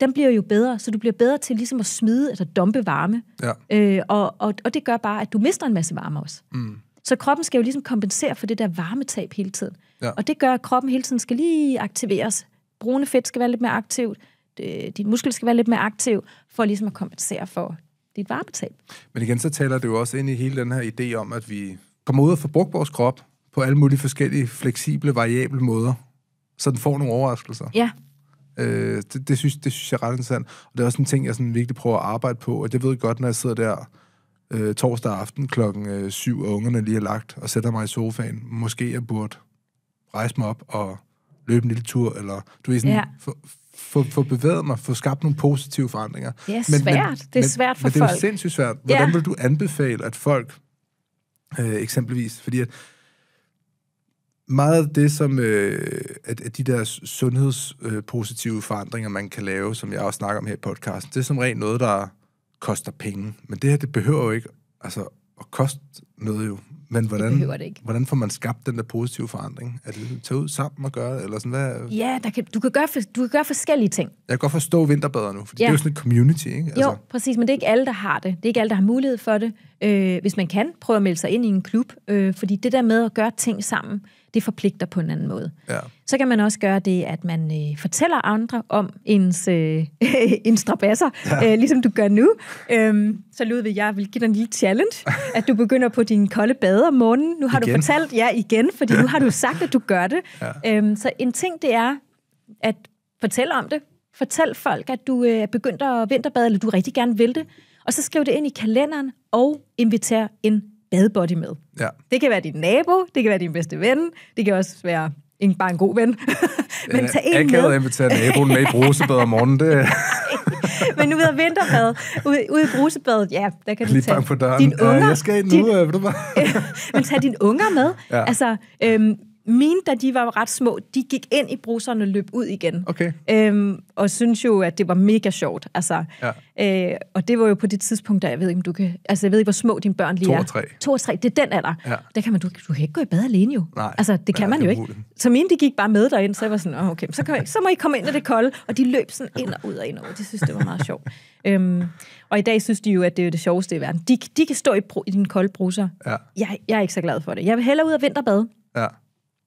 den bliver jo bedre, så du bliver bedre til ligesom at smide, altså dumpe varme. Ja. Øh, og, og, og det gør bare, at du mister en masse varme også. Mm. Så kroppen skal jo ligesom kompensere for det der varmetab hele tiden. Ja. Og det gør, at kroppen hele tiden skal lige aktiveres. Brune fedt skal være lidt mere aktivt, øh, din muskel skal være lidt mere aktiv, for ligesom at kompensere for det er Men igen, så taler det jo også ind i hele den her idé om, at vi kommer ud og brugt vores krop på alle mulige forskellige fleksible, variable måder, så den får nogle overraskelser. Ja. Øh, det, det, synes, det synes jeg er ret interessant. Og det er også en ting, jeg sådan virkelig prøver at arbejde på, og det ved jeg godt, når jeg sidder der øh, torsdag aften klokken øh, syv, og ungerne lige er lagt, og sætter mig i sofaen. Måske jeg burde rejse mig op og løbe en lille tur, eller du ved sådan, ja få, få bevæget mig, få skabt nogle positive forandringer. Det er svært. Men, men, det er svært for men, folk. Men det er jo sindssygt svært. Hvordan ja. vil du anbefale, at folk øh, eksempelvis, fordi at meget af det, som øh, at, at de der sundhedspositive øh, forandringer, man kan lave, som jeg også snakker om her i podcasten, det er som rent noget, der koster penge. Men det her, det behøver jo ikke altså, at koste noget jo. Men hvordan, det det ikke. hvordan får man skabt den der positive forandring? Er det at ligesom tage ud sammen og gøre Eller sådan, hvad? Ja, der kan, du, kan gøre, du kan gøre forskellige ting. Jeg kan godt forstå vinter bedre nu, for ja. det er jo sådan et community, ikke? Altså. Jo, præcis, men det er ikke alle, der har det. Det er ikke alle, der har mulighed for det. Øh, hvis man kan, prøv at melde sig ind i en klub, øh, fordi det der med at gøre ting sammen, det forpligter på en anden måde. Ja. Så kan man også gøre det, at man øh, fortæller andre om ens, øh, [LAUGHS] ens strabasser, ja. øh, ligesom du gør nu. Øhm, så Ludvig, jeg vil give dig en lille challenge, [LAUGHS] at du begynder på din kolde bade om morgenen. Nu har igen. du fortalt, ja igen, fordi nu har du sagt, at du gør det. Ja. Øhm, så en ting, det er at fortælle om det. Fortæl folk, at du øh, er øh, begyndt at vinterbade, eller du rigtig gerne vil det. Og så skriv det ind i kalenderen og inviter en badbody med. Ja. Det kan være din nabo, det kan være din bedste ven, det kan også være ikke bare en god ven. [LAUGHS] Men øh, tag en med. Jeg invitere naboen med i brusebad om morgenen. Det... [LAUGHS] Men nu ved jeg vinterbad. Ude, i brusebadet, ja, der kan du Lige tage på døren. dine unger. Ja, jeg skal ind nu, din... Øh, vil du bare... [LAUGHS] Men tag dine unger med. Ja. Altså, øhm, mine, da de var ret små, de gik ind i bruserne og løb ud igen. Okay. Øhm, og synes jo, at det var mega sjovt. Altså, ja. øh, og det var jo på det tidspunkt, der jeg ved ikke, om du kan... Altså, jeg ved ikke, hvor små dine børn lige er. 2 og 3. To 2 og 3. det er den alder. Ja. Der kan man, du, du kan ikke gå i bad alene jo. Nej, altså, det kan ja, man det jo ikke. Så mine, de gik bare med derind, så jeg var sådan, oh, okay, så, kan jeg, så må I komme ind i det kolde. Og de løb sådan ind og ud og ind og ud. De synes, det var meget sjovt. øhm, og i dag synes de jo, at det er det sjoveste i verden. De, de kan stå i, i din kolde bruser. Ja. Jeg, jeg er ikke så glad for det. Jeg vil hellere ud og vinterbade. Ja.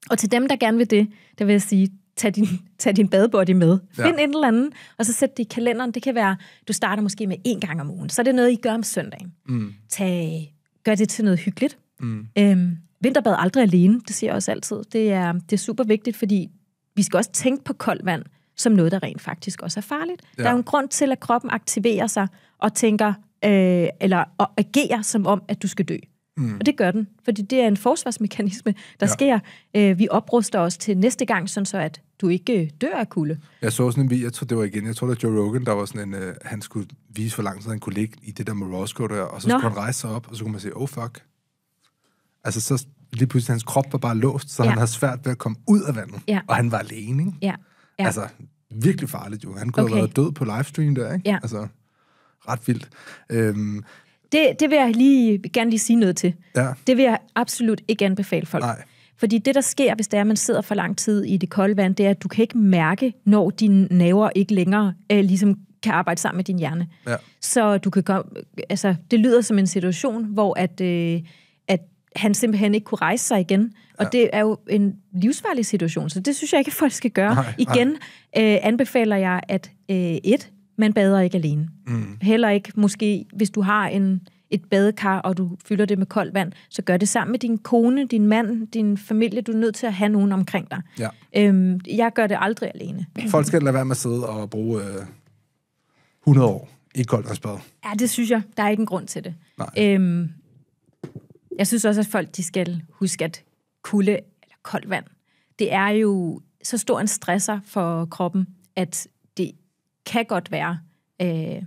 Og til dem, der gerne vil det, der vil jeg sige, tag din, [LAUGHS] tag din badebody med. Ja. Find en eller anden, og så sæt det i kalenderen. Det kan være, du starter måske med en gang om ugen. Så er det noget, I gør om søndagen. Mm. Tag, gør det til noget hyggeligt. Mm. Øhm, vinterbad aldrig alene, det siger jeg også altid. Det er, det er super vigtigt, fordi vi skal også tænke på koldt vand som noget, der rent faktisk også er farligt. Ja. Der er jo en grund til, at kroppen aktiverer sig og tænker, øh, eller og agerer som om, at du skal dø. Mm. Og det gør den, fordi det er en forsvarsmekanisme, der ja. sker. Øh, vi opruster os til næste gang, sådan så at du ikke øh, dør af kulde. Jeg så sådan en video, jeg tror det var igen, jeg tror det var Joe Rogan, der var sådan en, øh, han skulle vise, hvor lang tid han kunne ligge i det der Morosco der, og så Nå. skulle han rejse sig op, og så kunne man sige, oh fuck. Altså så lige pludselig, hans krop var bare låst, så ja. han har svært ved at komme ud af vandet, ja. og han var alene, ikke? Ja. ja. Altså, virkelig farligt jo. Han kunne okay. have været død på livestream der, ikke? Ja. Altså, ret vildt. Øhm, det, det vil jeg lige, gerne lige sige noget til. Ja. Det vil jeg absolut ikke anbefale folk. Nej. Fordi det, der sker, hvis det er, at man sidder for lang tid i det kolde vand, det er, at du kan ikke mærke, når dine naver ikke længere øh, ligesom kan arbejde sammen med din hjerne. Ja. Så du kan komme, altså, det lyder som en situation, hvor at, øh, at han simpelthen ikke kunne rejse sig igen. Og ja. det er jo en livsfarlig situation, så det synes jeg ikke, at folk skal gøre. Nej, igen nej. Øh, anbefaler jeg, at øh, et, man bader ikke alene. Mm. Heller ikke måske, hvis du har en, et badekar, og du fylder det med koldt vand, så gør det sammen med din kone, din mand, din familie. Du er nødt til at have nogen omkring dig. Ja. Øhm, jeg gør det aldrig alene. Folk skal lade være med at sidde og bruge øh, 100 år i et koldt vandsbad. Ja, det synes jeg. Der er ikke en grund til det. Nej. Øhm, jeg synes også, at folk de skal huske, at kulde eller koldt vand, det er jo så stor en stresser for kroppen, at kan godt være, øh,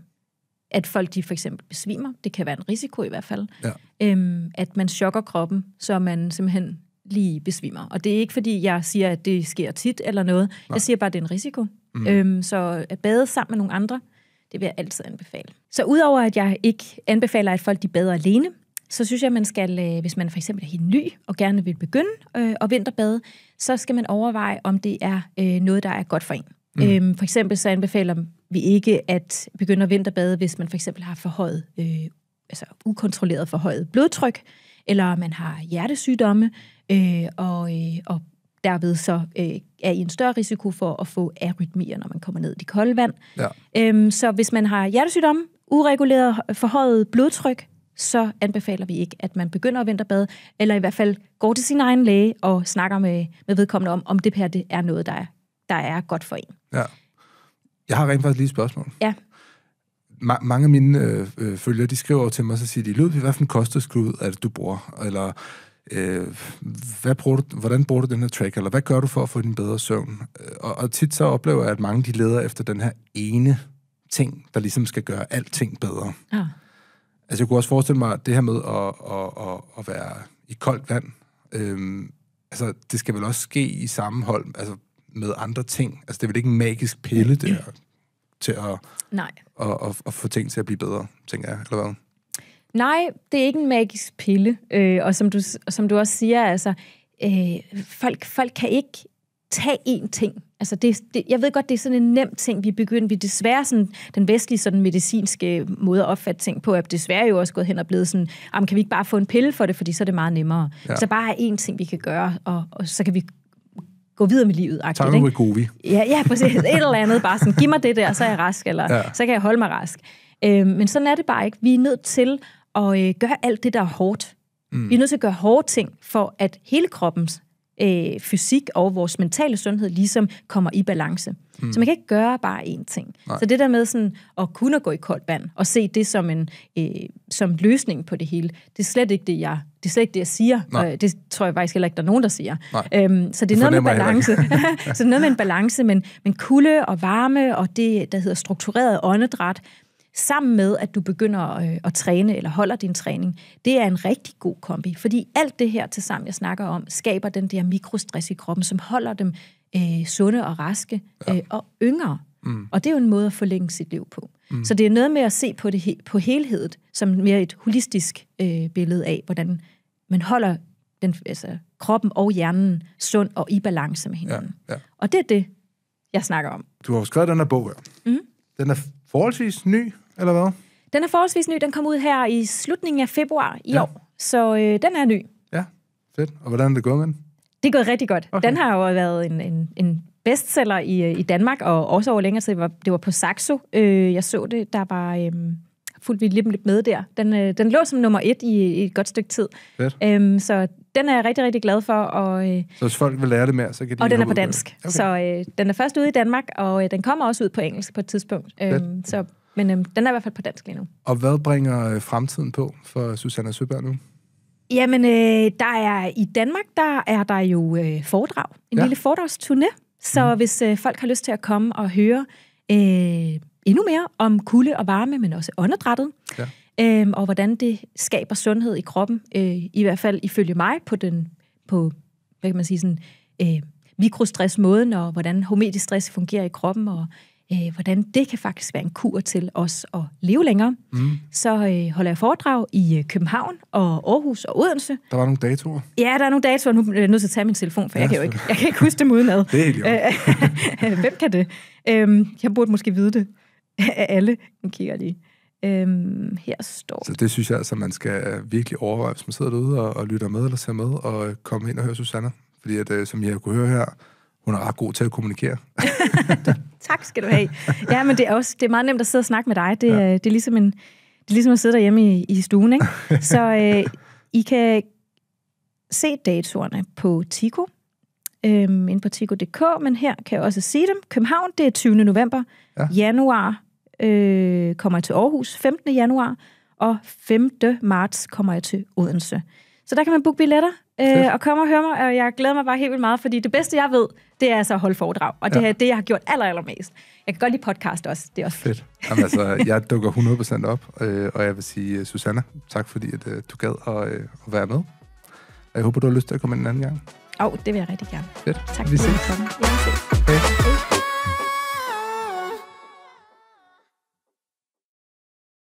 at folk de for eksempel besvimer. Det kan være en risiko i hvert fald. Ja. Øhm, at man chokker kroppen, så man simpelthen lige besvimer. Og det er ikke, fordi jeg siger, at det sker tit eller noget. Nej. Jeg siger bare, at det er en risiko. Mm. Øhm, så at bade sammen med nogle andre, det vil jeg altid anbefale. Så udover at jeg ikke anbefaler, at folk de bader alene, så synes jeg, at man skal, øh, hvis man for eksempel er helt ny og gerne vil begynde øh, at vinterbade, så skal man overveje, om det er øh, noget, der er godt for en. Mm. Øhm, for eksempel så anbefaler vi ikke at begynde at vinterbade, hvis man for eksempel har forhøjet, øh, altså ukontrolleret forhøjet blodtryk, eller man har hjertesygdomme, øh, og, øh, og derved så øh, er i en større risiko for at få arytmier, når man kommer ned i det kolde vand. Ja. Øhm, så hvis man har hjertesygdomme, ureguleret forhøjet blodtryk, så anbefaler vi ikke, at man begynder at vinterbade, eller i hvert fald går til sin egen læge og snakker med, med vedkommende om, om det her det er noget, der der er godt for en. Ja. Jeg har rent faktisk lige et spørgsmål. Ja. Ma- mange af mine øh, øh, følgere, de skriver til mig, så siger de, Ludvig, hvad for en kosteskud er det, du bruger? Eller, øh, hvad bruger du, hvordan bruger du den her track? Eller hvad gør du for at få din bedre søvn? Øh, og, og tit så oplever jeg, at mange de leder efter den her ene ting, der ligesom skal gøre alting bedre. Ja. Altså, jeg kunne også forestille mig, at det her med at, at, at, at være i koldt vand, øhm, altså, det skal vel også ske i sammenhold. Altså, med andre ting. Altså, det er vel ikke en magisk pille, det er, til at, Nej. At, at, at få ting til at blive bedre, tænker jeg, eller hvad? Nej, det er ikke en magisk pille. Øh, og som du, som du også siger, altså, øh, folk, folk kan ikke tage én ting. Altså det, det, jeg ved godt, det er sådan en nem ting, vi begynder. Vi desværre sådan, den vestlige sådan medicinske måde at opfatte ting på, er desværre jo også gået hen og blevet sådan, kan vi ikke bare få en pille for det, fordi så er det meget nemmere. Ja. Så bare er én ting, vi kan gøre, og, og så kan vi gå videre med livet. Tag med Govi. Ja, ja, præcis. Et eller andet. Bare sådan, giv mig det der, så er jeg rask, eller ja. så kan jeg holde mig rask. Øh, men sådan er det bare ikke. Vi er nødt til at øh, gøre alt det, der er hårdt. Mm. Vi er nødt til at gøre hårde ting, for at hele kroppens øh, fysik og vores mentale sundhed ligesom kommer i balance. Mm. Så man kan ikke gøre bare én ting. Nej. Så det der med sådan at kunne gå i koldt vand og se det som en øh, som løsning på det hele, det er slet ikke det, jeg det er slet ikke det, jeg siger. Nej. Øh, det tror jeg faktisk heller ikke, der er nogen, der siger. Øhm, så det er noget med balance. [LAUGHS] så det er noget med en balance, men, men kulde og varme og det, der hedder struktureret åndedræt, sammen med, at du begynder øh, at, træne eller holder din træning, det er en rigtig god kombi. Fordi alt det her til sammen, jeg snakker om, skaber den der mikrostress i kroppen, som holder dem øh, sunde og raske ja. øh, og yngre. Mm. Og det er jo en måde at forlænge sit liv på. Mm. Så det er noget med at se på, det he- på helhedet, som mere et holistisk øh, billede af, hvordan man holder den, altså, kroppen og hjernen sund og i balance med hinanden. Ja, ja. Og det er det, jeg snakker om. Du har jo skrevet den her bog her. Mm. Den er forholdsvis ny eller hvad? Den er forholdsvis ny. Den kom ud her i slutningen af februar i ja. år. Så øh, den er ny. Ja, fedt. Og hvordan er det gået med den? Det er gået rigtig godt. Okay. Den har jo været en, en, en bestseller i, øh, i Danmark, og også over længere tid. Det var, det var på Saxo. Øh, jeg så det, der var... Øh, fulgte vi lidt, lidt med der. Den, øh, den lå som nummer et i, i et godt stykke tid. Fedt. Øhm, så den er jeg rigtig, rigtig glad for. Og, øh, så hvis folk vil lære det mere, så kan de... Og den er på dansk. Okay. Så øh, den er først ude i Danmark, og øh, den kommer også ud på engelsk på et tidspunkt. Æm, øhm, så men øhm, den er i hvert fald på dansk lige nu. Og hvad bringer øh, fremtiden på for Susanne Søberg nu? Jamen, øh, der er i Danmark, der er der jo øh, foredrag. En ja. lille foredragsturné. Så mm. hvis øh, folk har lyst til at komme og høre øh, endnu mere om kulde og varme, men også åndedrættet, ja. øh, og hvordan det skaber sundhed i kroppen, øh, i hvert fald ifølge mig på den, på, hvad kan man sige, sådan, øh, mikrostressmåden, og hvordan hometisk stress fungerer i kroppen, og øh, hvordan det kan faktisk være en kur til os at leve længere. Mm. Så øh, holder jeg foredrag i øh, København og Aarhus og Odense. Der var nogle datoer. Ja, der er nogle datoer. Nu er jeg nødt til at tage min telefon, for ja, jeg, kan jo ikke, jeg kan ikke huske dem udenad. det er helt øh, [LAUGHS] Hvem kan det? Øhm, jeg burde måske vide det af alle. Nu kigger lige. Øhm, her står Så det synes jeg altså, man skal øh, virkelig overveje, hvis man sidder derude og, og lytter med eller ser med, og komme ind og høre Susanne. Fordi at, øh, som jeg kunne høre her, hun er ret god til at kommunikere. [LAUGHS] tak skal du have. Ja, men det er, også, det er meget nemt at sidde og snakke med dig. Det, ja. Øh, det, er, ligesom en, det er ligesom at sidde derhjemme i, i stuen. Ikke? [LAUGHS] Så øh, I kan se datorerne på Tico, øhm, ind på tico.dk, men her kan jeg også se dem. København, det er 20. november. Ja. Januar øh, kommer jeg til Aarhus, 15. januar. Og 5. marts kommer jeg til Odense. Så der kan man booke billetter øh, og kom og hør mig, og jeg glæder mig bare helt vildt meget, fordi det bedste, jeg ved, det er altså at holde foredrag, og det ja. er det, jeg har gjort aller, allermest. Jeg kan godt lide podcast også, det er også fedt. Jamen, altså, jeg dukker 100% op, øh, og jeg vil sige, øh, Susanna, tak fordi at, øh, du gad at, øh, at være med. Og jeg håber, du har lyst til at komme en anden gang. Åh, oh, det vil jeg rigtig gerne. Fedt. Tak vi ses. Ja, vi ses. Okay.